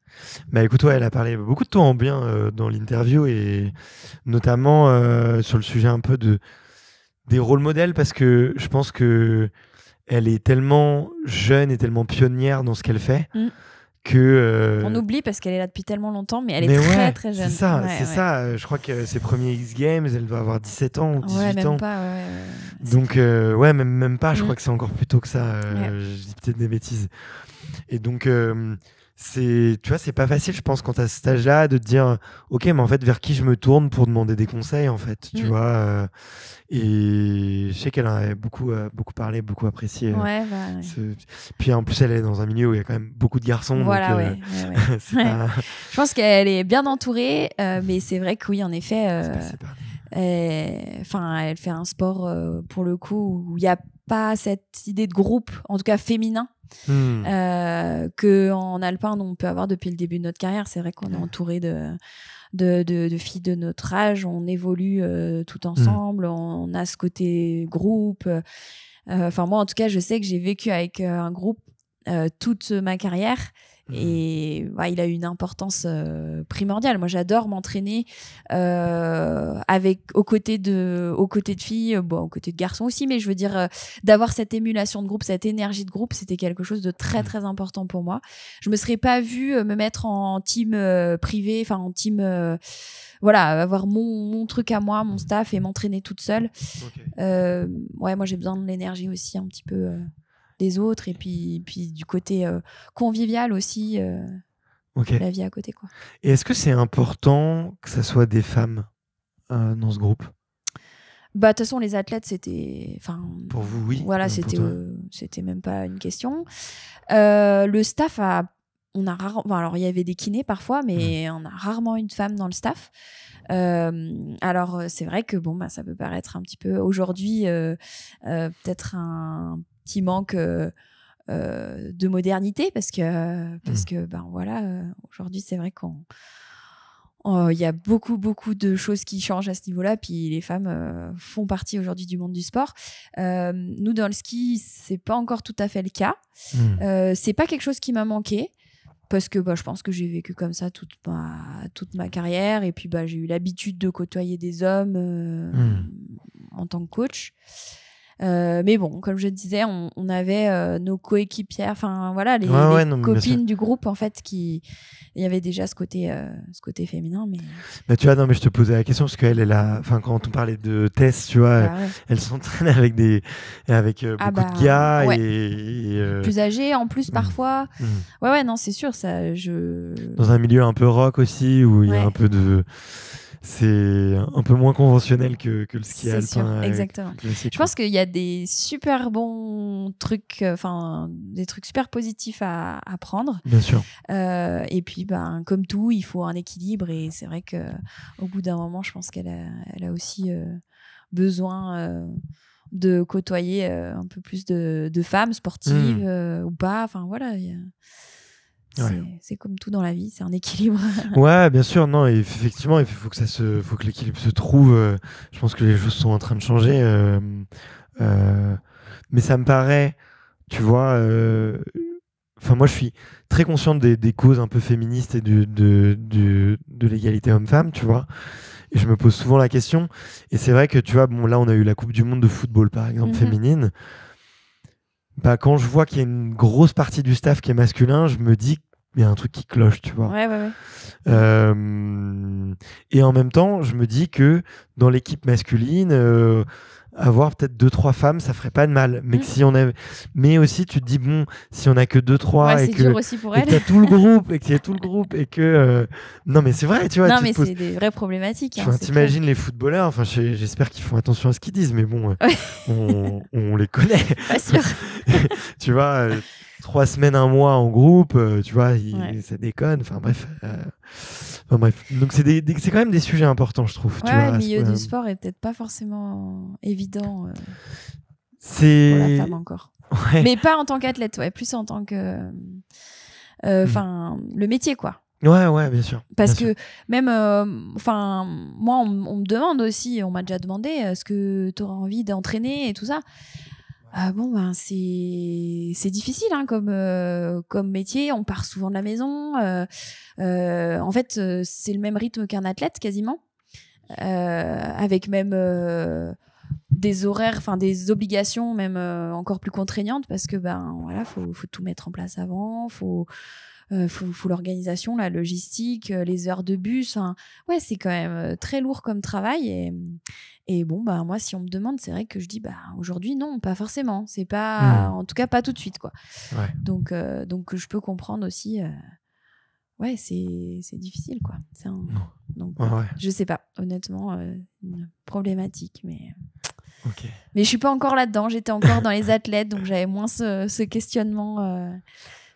Bah écoute, elle a parlé beaucoup de toi en bien euh, dans l'interview et notamment euh, sur le sujet un peu de des rôles modèles parce que je pense que elle est tellement jeune et tellement pionnière dans ce qu'elle fait mm. que euh, on oublie parce qu'elle est là depuis tellement longtemps mais elle est très très jeune. C'est ça, c'est ça. Je crois que ses premiers X Games, elle doit avoir 17 ans ou 18 même ans. Donc ouais, même, même pas, je mm. crois que c'est encore plus tôt que ça. Je dis peut-être des bêtises. Et donc, euh, c'est, tu vois, c'est pas facile, je pense, quand t'as ce stage là de te dire, ok, mais en fait, vers qui je me tourne pour demander des conseils, en fait, tu mm. vois. Euh. et je sais qu'elle a beaucoup, euh, beaucoup parlé, beaucoup apprécié. Ouais, bah, Puis en plus, elle est dans un milieu où il y a quand même beaucoup de garçons. Voilà, ouais, Je pense qu'elle est bien entourée, mais mm. c'est vrai que oui, en effet. Enfin, elle fait un sport pour le coup où il y a pas cette idée de groupe, en tout cas féminin, hmm. euh, que en alpin on peut avoir depuis le début de notre carrière. C'est vrai qu'on est entouré de de, filles de notre âge, on évolue euh, tout hmm. ensemble, on, a ce côté groupe. Euh, enfin moi en tout cas je sais que j'ai vécu avec un groupe toute ma carrière et mhm. bah, il a une importance euh, primordiale. Moi, j'adore m'entraîner euh, avec aux côtés de aux côtés de filles, euh, bon, aux côtés de garçons aussi, mais je veux dire euh, d'avoir cette émulation de groupe, cette énergie de groupe, c'était quelque chose de très mhm. très important pour moi. Je me serais pas vue me mettre en team privé, enfin en team, voilà, avoir mon, mon, truc à moi, mon mhm. staff et m'entraîner toute seule. ouais, moi j'ai besoin de l'énergie aussi un petit peu des autres et puis, puis du côté euh, convivial aussi euh, la vie à côté. Quoi. Et est-ce que c'est important que ça soit des femmes euh, dans ce groupe bah, de toute façon, les athlètes, c'était. Enfin, pour vous, oui. Voilà, c'était, c'était même pas une question. le staff a on a rare... alors il y avait des kinés parfois, mais mmh. on a rarement une femme dans le staff. alors c'est vrai que bon, bah, ça peut paraître un petit peu aujourd'hui peut-être un qui manque euh, de modernité parce que, parce mmh. que ben voilà, euh, aujourd'hui, c'est vrai qu'on. Il y a beaucoup, beaucoup de choses qui changent à ce niveau-là. Puis les femmes euh, font partie aujourd'hui du monde du sport. nous, dans le ski, c'est pas encore tout à fait le cas. Mmh. c'est pas quelque chose qui m'a manqué. Parce que bah, je pense que j'ai vécu comme ça toute ma, toute ma carrière. Et puis bah, j'ai eu l'habitude de côtoyer des hommes mmh. en tant que coach. Euh, mais bon, comme je disais, on, on avait euh, nos coéquipières, enfin voilà, les, copines du groupe en fait qui, il y avait déjà ce côté, euh, ce côté féminin. Mais bah, tu vois, non, mais je te posais la question parce qu'elle, elle a, enfin quand on parlait de Tess, tu vois, bah, elle s'entraînait avec des, avec ah beaucoup de bah, gars et, plus âgés en plus mm. parfois. Mm. Ouais ouais non c'est sûr ça je. Dans un milieu un peu rock aussi où il y a un peu de c'est un peu moins conventionnel que, le ski alpin. Sûr, exactement. Je pense qu'il y a des super bons trucs, euh, enfin des trucs super positifs à, prendre. Bien sûr. Euh, et puis, ben, comme tout, il faut un équilibre et c'est vrai que au bout d'un moment, je pense qu'elle a, aussi euh, besoin. de côtoyer un peu plus de, femmes sportives mmh. ou pas enfin voilà c'est comme tout dans la vie, c'est un équilibre. ouais, bien sûr, non, effectivement, il faut que ça se, faut que l'équilibre se trouve. Euh, je pense que les choses sont en train de changer, euh, euh, mais ça me paraît, tu vois, enfin moi je suis très consciente des, causes un peu féministes et de, l'égalité homme-femme, tu vois. Et je me pose souvent la question. Et c'est vrai que tu vois, bon là on a eu la Coupe du Monde de football par exemple mm-hmm. féminine. Bah, quand je vois qu'il y a une grosse partie du staff qui est masculin, je me dis qu'il y a un truc qui cloche, tu vois. et en même temps, je me dis que dans l'équipe masculine, euh, avoir peut-être deux trois femmes, ça ferait pas de mal. Mais mm. si on a mais aussi tu te dis bon, si on a que deux trois et, que... et tout le groupe et que y tout le groupe et que non mais c'est vrai, tu vois. Non mais c'est des vraies problématiques. Hein, T'imagines les footballeurs. Enfin, j'espère qu'ils font attention à ce qu'ils disent, mais bon, euh, on... les connaît. tu vois. Euh, trois semaines, un mois en groupe, euh, tu vois, ça déconne. Enfin bref donc c'est, quand même des sujets importants, je trouve. le milieu du euh, sport est peut-être pas forcément euh, évident euh, pour la femme encore. Mais pas en tant qu'athlète, ouais, plus en tant que. Hmm. Enfin, le métier, quoi. Ouais, ouais, bien sûr. Parce que même, enfin, moi, on, on, me demande aussi, on m'a déjà demandé, est-ce que tu auras envie d'entraîner et tout ça ah bon ben c'est c'est difficile hein, comme euh, comme métier. On part souvent de la maison. Euh, euh, en fait, c'est le même rythme qu'un athlète quasiment, avec même des horaires, enfin des obligations même encore plus contraignantes parce que ben voilà, faut faut tout mettre en place avant, faut euh, faut, l'organisation, la logistique, euh, les heures de bus. Hein. Ouais, c'est quand même euh, très lourd comme travail. Et, bon, bah, moi, si on me demande, c'est vrai que je dis, bah, aujourd'hui, non, pas forcément. C'est pas, mmh. en tout cas, pas tout de suite, quoi. Donc, euh, donc, je peux comprendre aussi. ouais, c'est, difficile, quoi. Donc, je sais pas, honnêtement, une problématique, mais. Mais je suis pas encore là-dedans. J'étais encore dans les athlètes, donc j'avais moins ce, ce questionnement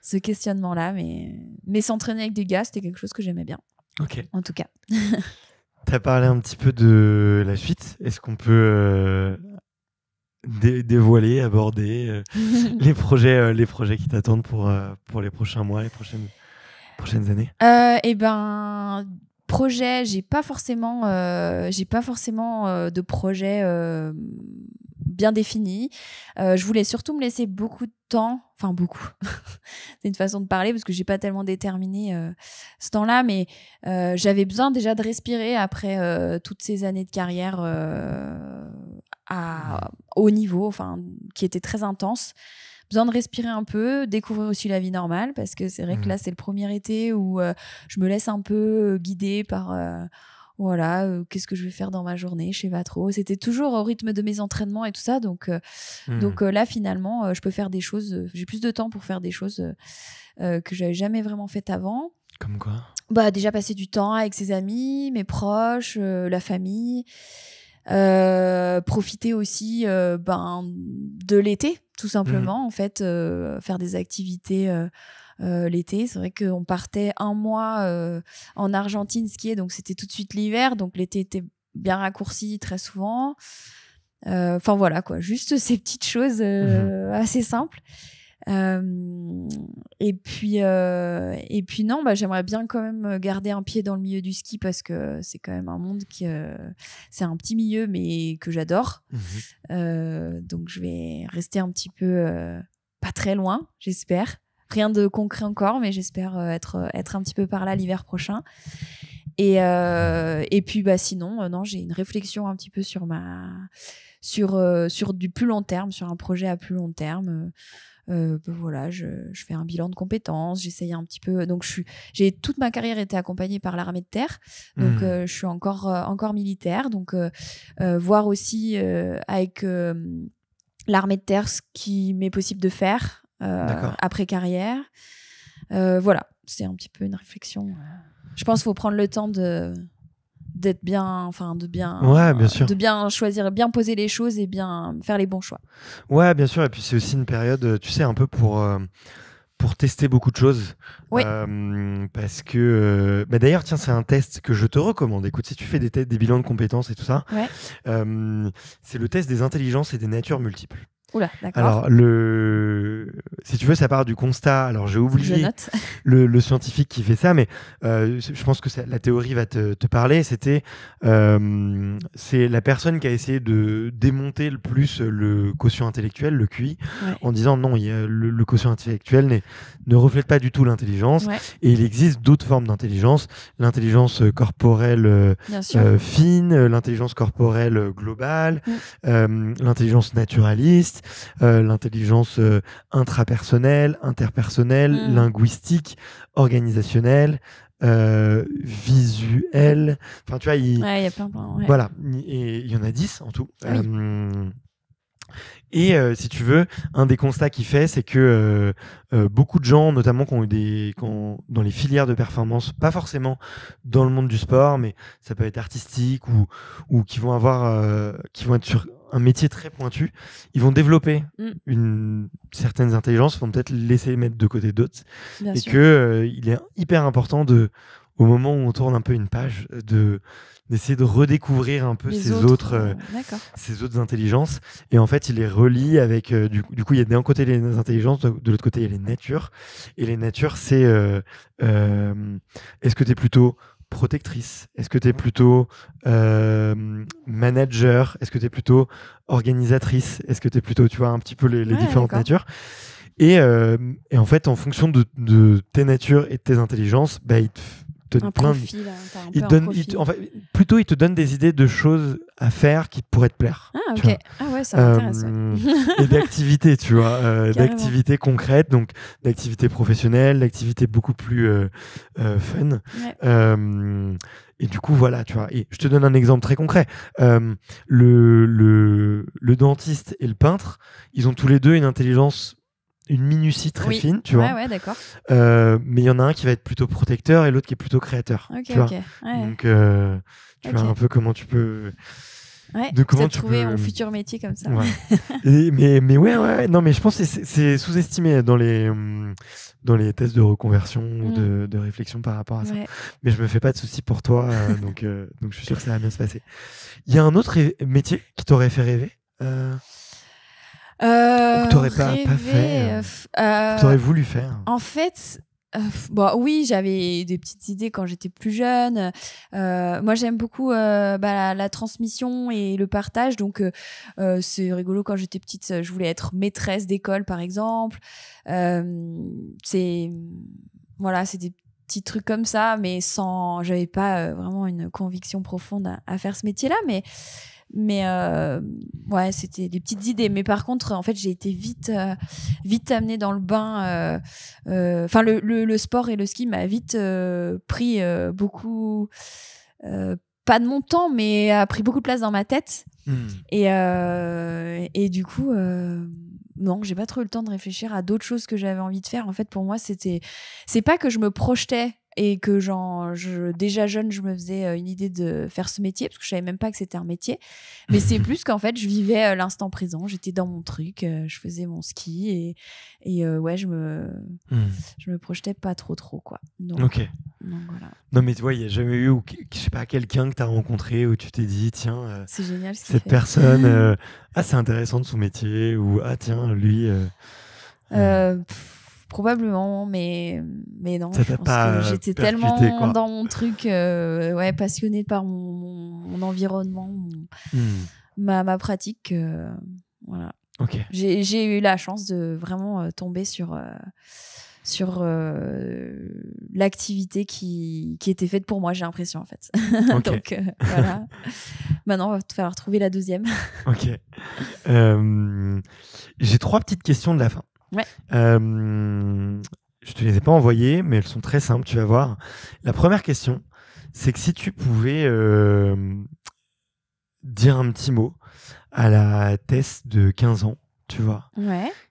ce questionnement-là. Mais, mais s'entraîner avec des gars, c'était quelque chose que j'aimais bien. Ok. En tout cas. tu as parlé un petit peu de la suite. Est-ce qu'on peut euh, dévoiler, aborder euh, les, projets, euh, les projets qui t'attendent pour, pour les prochains mois, les prochaines, prochaines années Eh ben, projet, j'ai pas forcément, j'ai pas forcément de projet bien défini. Euh, je voulais surtout me laisser beaucoup de temps, enfin beaucoup, c'est une façon de parler parce que j'ai pas tellement déterminé euh, ce temps-là, mais euh, j'avais besoin déjà de respirer après toutes ces années de carrière à haut niveau, enfin qui était très intense. Besoin de respirer un peu, découvrir aussi la vie normale parce que c'est vrai que mmh. là c'est le premier été où je me laisse un peu guider par voilà, euh, qu'est-ce que je vais faire dans ma journée, chez Vatro C'était toujours au rythme de mes entraînements et tout ça. Donc, euh, mmh. donc euh, là, finalement, je peux faire des choses, j'ai plus de temps pour faire des choses que j'avais jamais vraiment faites avant. Comme quoi Bah, déjà passer du temps avec ses amis, mes proches, la famille. profiter aussi ben, de l'été, tout simplement, mmh. en fait, faire des activités. Euh, l'été. C'est vrai qu'on partait un mois euh, en Argentine skier, donc c'était tout de suite l'hiver, donc l'été était bien raccourci très souvent. Euh, enfin voilà quoi, juste ces petites choses mhm. assez simples. Euh, et puis, euh, et puis non, bah, j'aimerais bien quand même garder un pied dans le milieu du ski parce que c'est quand même un monde qui, c'est un petit milieu mais que j'adore. Mhm. donc je vais rester un petit peu pas très loin, j'espère. Rien de concret encore, mais j'espère euh, être, euh, être un petit peu par là l'hiver prochain. Et, euh, et puis bah sinon, non, j'ai une réflexion un petit peu sur ma sur sur du plus long terme, sur un projet à plus long terme. voilà, je, je, fais un bilan de compétences, j'essaye un petit peu. Donc je suis, j'ai toute ma carrière été accompagnée par l'armée de terre, donc mmh. je suis encore encore militaire, donc voir aussi avec l'armée de terre ce qui m'est possible de faire euh, après carrière. Euh, voilà, c'est un petit peu une réflexion. Euh. Je pense qu'il faut prendre le temps de d'être bien enfin de bien, ouais, bien sûr. de bien choisir bien poser les choses et bien faire les bons choix ouais bien sûr et puis c'est aussi une période tu sais un peu pour pour tester beaucoup de choses oui. parce que bah, d'ailleurs tiens c'est un test que je te recommande écoute si tu fais des tests des bilans de compétences et tout ça c'est le test des intelligences et des natures multiples alors, le... si tu veux, ça part du constat. Alors, j'ai oublié le, scientifique qui fait ça, mais euh, je pense que la théorie va te, parler. C'était euh, c'est la personne qui a essayé de démonter le plus le quotient intellectuel, le QI, en disant non, le, quotient intellectuel ne reflète pas du tout l'intelligence. Et il existe d'autres formes d'intelligence l'intelligence corporelle euh, fine, l'intelligence corporelle globale, mm. l'intelligence naturaliste. Euh, l'intelligence euh, intrapersonnelle, interpersonnelle, mm. linguistique, organisationnelle, euh, visuelle Enfin, tu vois, il y a plein, Voilà, il y en a 10 en tout. Ah et si tu veux, un des constats qu'il fait, c'est que beaucoup de gens, notamment qui ont des, dans les filières de performance, pas forcément dans le monde du sport, mais ça peut être artistique ou, ou qui vont avoir, qui vont être sur un métier très pointu, ils vont développer mm. une, certaines intelligences, vont peut-être laisser mettre de côté d'autres. Et que euh, il est hyper important de, au moment où on tourne un peu une page, de d'essayer de redécouvrir un peu ces autres, euh, euh, ces autres intelligences. Et en fait, il les relie avec. du, coup, il y a d'un côté les intelligences, de, l'autre côté, il y a les natures. Et les natures, c'est. Est-ce que tu es plutôt protectrice Est-ce que tu es plutôt euh, manager Est-ce que tu es plutôt organisatrice Est-ce que tu es plutôt, tu vois, un petit peu les, différentes natures euh, et, en fait, en fonction de, tes natures et de tes intelligences, bah, il donne, plutôt il te donne des idées de choses à faire qui pourraient te plaire. Ah, ah ouais, ça m'intéresse. Euh, et d'activités, tu vois, euh, d'activités concrètes, donc d'activités professionnelles, d'activités beaucoup plus euh, fun. et du coup, voilà, tu vois. Et je te donne un exemple très concret. Le, le, le dentiste et le peintre, ils ont tous les deux une intelligence une minutie très fine, tu vois. Ouais, d'accord. Euh, mais il y en a un qui va être plutôt protecteur et l'autre qui est plutôt créateur. tu vois. Donc, euh, tu vois un peu comment tu peux. Ouais, de comment tu trouver mon futur métier comme ça. mais, mais ouais, ouais, non, mais je pense que c'est sous-estimé dans les, hum, dans les tests de reconversion ou mm. de, de, réflexion par rapport à ça. Mais je me fais pas de soucis pour toi, euh, donc, donc je suis sûr que ça va bien se passer. Il y a un autre métier qui t'aurait fait rêver euh, t'aurais pas, pas, fait. Euh, euh, t'aurais voulu faire. En fait, euh, oui, j'avais des petites idées quand j'étais plus jeune. Euh, moi, j'aime beaucoup bah, la, transmission et le partage. Donc, c'est rigolo quand j'étais petite. Je voulais être maîtresse d'école, par exemple. c'est voilà, c'est des petits trucs comme ça, mais sans, j'avais pas vraiment une conviction profonde à, à faire ce métier-là. Mais mais euh, ouais, c'était des petites idées. Mais par contre, en fait, j'ai été vite, euh, vite amenée dans le bain. Euh, enfin, le, sport et le ski m'a vite pris beaucoup, pas de mon temps, mais a pris beaucoup de place dans ma tête. Hmm. Et, et du coup, non, j'ai pas trop eu le temps de réfléchir à d'autres choses que j'avais envie de faire. En fait, pour moi, c'était, c'est pas que je me projetais et que déjà jeune, je me faisais euh, une idée de faire ce métier parce que je savais même pas que c'était un métier. Mais c'est plus qu'en fait, je vivais euh, l'instant présent. J'étais dans mon truc, euh, je faisais mon ski et, et ouais, je me, hmm. je me projetais pas trop trop quoi. Donc, ok. Non mais tu vois, il n'y a jamais eu, je sais pas, quelqu'un que tu as rencontré où tu t'es dit tiens, cette personne, ah c'est intéressant de son métier ou ah tiens lui. Probablement, mais, mais non. Euh, j'étais tellement dans mon truc, euh, ouais, passionné par mon, environnement, hmm. ma, ma, pratique. Euh, voilà. J'ai eu la chance de vraiment tomber sur, sur l'activité qui, qui, était faite pour moi, j'ai l'impression, en fait. Donc, voilà. Maintenant, on va falloir trouver la deuxième. ok. j'ai trois petites questions de la fin. Ouais. Euh, je te les ai pas envoyées, mais elles sont très simples, tu vas voir. La première question, c'est que si tu pouvais euh, dire un petit mot à la Tess de 15 ans, tu vois,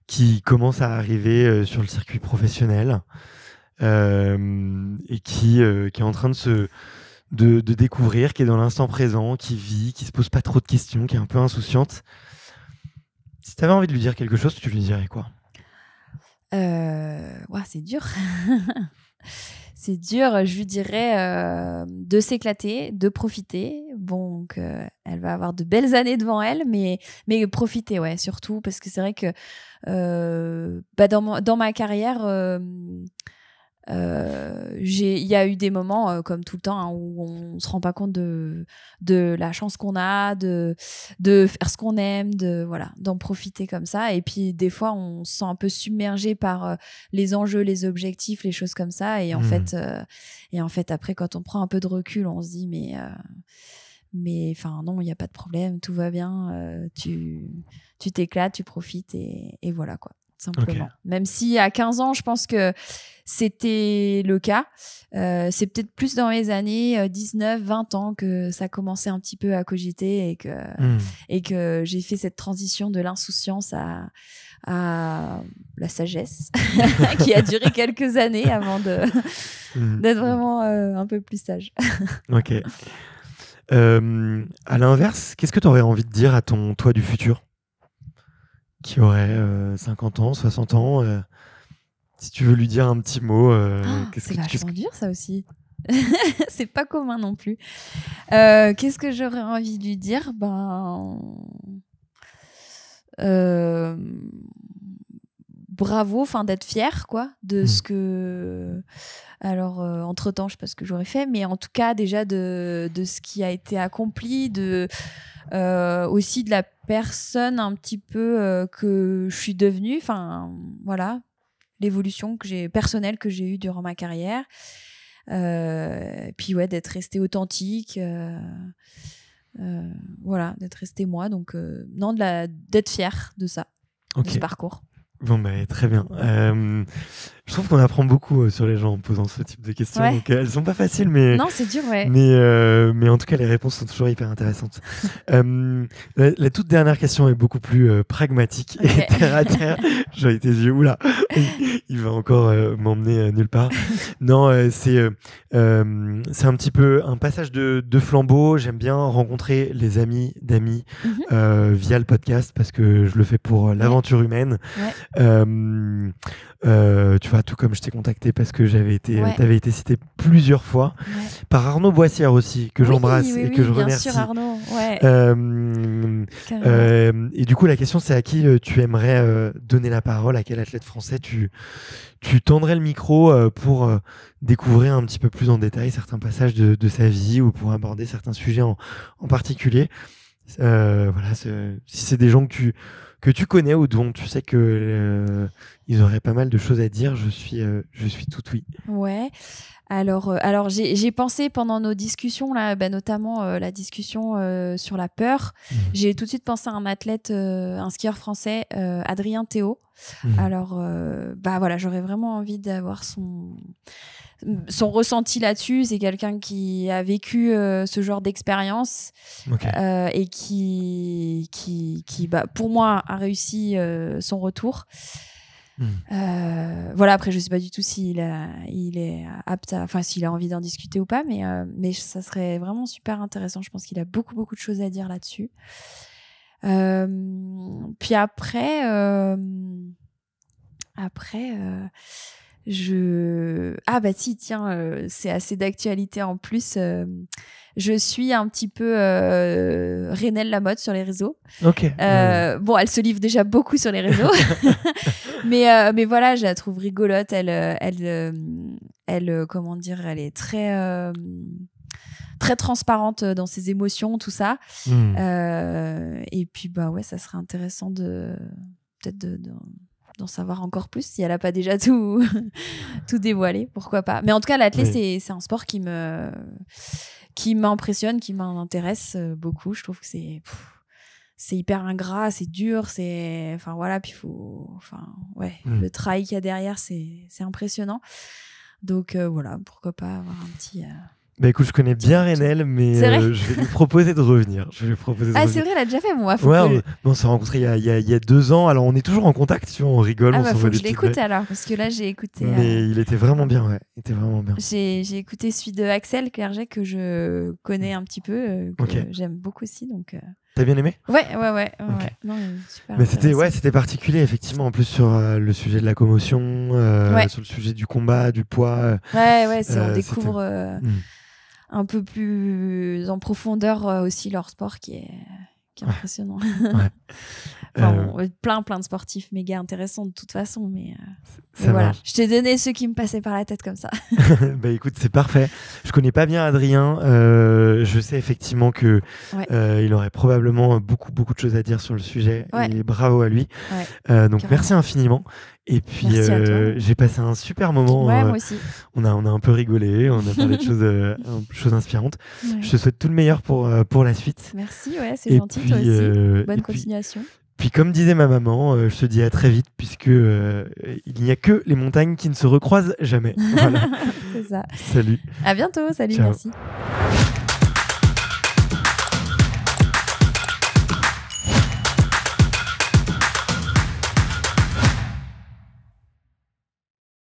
qui commence à arriver euh, sur le circuit professionnel euh, et qui, qui est en train de se de, de découvrir, qui est dans l'instant présent, qui vit, qui se pose pas trop de questions, qui est un peu insouciante. Si tu avais envie de lui dire quelque chose, tu lui dirais quoi euh, c'est dur. c'est dur, je lui dirais, euh, de s'éclater, de profiter. Euh, elle va avoir de belles années devant elle, mais, mais profiter, ouais, surtout, parce que c'est vrai que euh, bah, dans, dans ma carrière, euh, il y a eu des moments, euh, comme tout le temps, hein, où on se rend pas compte de, de la chance qu'on a, de, de faire ce qu'on aime, de voilà, d'en profiter comme ça. Et puis des fois, on se sent un peu submergé par euh, les enjeux, les objectifs, les choses comme ça. Et en, mmh. fait, et en fait, après, quand on prend un peu de recul, on se dit, mais mais enfin non, il n'y a pas de problème, tout va bien, tu tu t'éclates, tu profites et, et, voilà quoi simplement. Même si à 15 ans, je pense que c'était le cas. Euh, c'est peut-être plus dans les années 19, euh, 20 ans que ça commençait un petit peu à cogiter et que, hmm. j'ai fait cette transition de l'insouciance à, la sagesse qui a duré quelques années avant de, hmm. d'être vraiment euh, un peu plus sage. ok. à l'inverse, qu'est-ce que tu aurais envie de dire à ton toi du futur qui aurait 50 euh, ans, 60 ans, euh, si tu veux lui dire un petit mot. Euh, ah, quest c'est -ce dur ça aussi. c'est pas commun non plus. Qu'est-ce que j'aurais envie de lui dire Ben. Euh bravo, enfin d'être fier quoi de mmh. ce que alors euh, entre temps je sais pas ce que j'aurais fait, mais en tout cas déjà de, ce qui a été accompli, de euh, aussi de la personne un petit peu euh, que je suis devenue, enfin voilà l'évolution que j'ai personnelle que j'ai eue durant ma carrière, puis ouais d'être restée authentique. voilà, d'être restée moi, donc non, d'être fière de ça, de ce parcours. Bon, ben très bien. Je trouve qu'on apprend beaucoup euh, sur les gens en posant ce type de questions. Ouais. Euh, elles sont pas faciles, mais. Non, c'est dur, ouais. Mais, euh, mais en tout cas, les réponses sont toujours hyper intéressantes. la, toute dernière question est beaucoup plus pragmatique et terre à terre. J'aurais été oula, il va encore m'emmener nulle part. non, c'est c'est un petit peu un passage de, de flambeau. J'aime bien rencontrer les amis d'amis mhm. via le podcast parce que je le fais pour l'aventure humaine. Ouais. Euh, tu vois, tout comme je t'ai contacté parce que j'avais été, euh, t'avais été cité plusieurs fois par Arnaud Boissière aussi, que j'embrasse et que je bien remercie. Sûr, Arnaud. Ouais. Euh, euh, et du coup, la question, c'est à qui euh, tu aimerais donner la parole, à quel athlète français tu, tu tendrais le micro pour découvrir un petit peu plus en détail certains passages de, sa vie ou pour aborder certains sujets en, en particulier. voilà, si c'est des gens que tu que tu connais ou dont tu sais que euh, ils auraient pas mal de choses à dire. Je suis, euh, je suis tout oui. Ouais. Alors, euh, alors j'ai pensé pendant nos discussions là, bah, notamment la discussion sur la peur. Mmh. J'ai tout de suite pensé à un athlète, un skieur français, Adrien Théo. Mmh. Alors, bah voilà, j'aurais vraiment envie d'avoir son son ressenti là-dessus, c'est quelqu'un qui a vécu euh, ce genre d'expérience euh, et qui, qui, bah, pour moi, a réussi euh, son retour. Hmm. voilà, après, je sais pas du tout s'il il est apte Enfin, s'il a envie d'en discuter ou pas, mais, mais ça serait vraiment super intéressant. Je pense qu'il a beaucoup, beaucoup de choses à dire là-dessus. puis après. après je ah bah si tiens euh, c'est assez d'actualité en plus euh, je suis un petit peu euh, Renelle la sur les réseaux euh, bon elle se livre déjà beaucoup sur les réseaux mais mais voilà je la trouve rigolote elle elle elle comment dire elle est très très transparente dans ses émotions tout ça hmm. et puis bah ouais ça serait intéressant de peut-être de d'en savoir encore plus si elle n'a pas déjà tout, tout dévoilé, pourquoi pas. Mais en tout cas, l'athlétisme, c'est un sport qui qui m'impressionne, qui m'intéresse euh, beaucoup. Je trouve que c'est c'est hyper ingrat, c'est dur, c'est enfin voilà, puis faut enfin ouais, hmm. le travail qu'il y a derrière, c'est impressionnant. Donc euh, voilà, pourquoi pas avoir un petit euh, bah écoute, je connais bien Renel, mais euh, je vais lui proposer de revenir. Je lui ah, c'est vrai, elle a déjà fait, moi. ouais, on, s'est rencontrés il y, a, deux ans. Alors, on est toujours en contact, tu vois, on rigole, ah, on bah, faut que je l'écoute alors, parce que là, j'ai écouté. Mais euh, il était vraiment bien, ouais. Il était vraiment bien. J'ai écouté celui de Axel Clerget que je connais un petit peu, euh, que j'aime beaucoup aussi, donc... T'as bien aimé Ouais, ouais, ouais. Mais c'était ouais, c'était particulier effectivement. En plus sur euh, le sujet de la commotion, euh, sur le sujet du combat, du poids. Euh, ouais, ouais. c'est on découvre hmm. un peu plus en profondeur aussi leur sport qui est qui impressionnant. Euh, plein, plein de sportifs méga intéressants de toute façon, mais, euh, voilà. Je t'ai donné ceux qui me passaient par la tête comme ça. bah écoute, c'est parfait. Je connais pas bien Adrien. Euh, je sais effectivement que il aurait probablement beaucoup, beaucoup de choses à dire sur le sujet. Et bravo à lui. donc merci infiniment. Et puis euh, j'ai passé un super moment. Euh, moi aussi. On a, on a un peu rigolé, on a parlé de choses, euh, choses inspirantes. Je te souhaite tout le meilleur pour, pour la suite. Merci, ouais, c'est gentil toi aussi. Bonne continuation. Puis, comme disait ma maman, je te dis à très vite puisque il n'y a que les montagnes qui ne se recroisent jamais. C'est ça. Salut. À bientôt. Salut. Merci.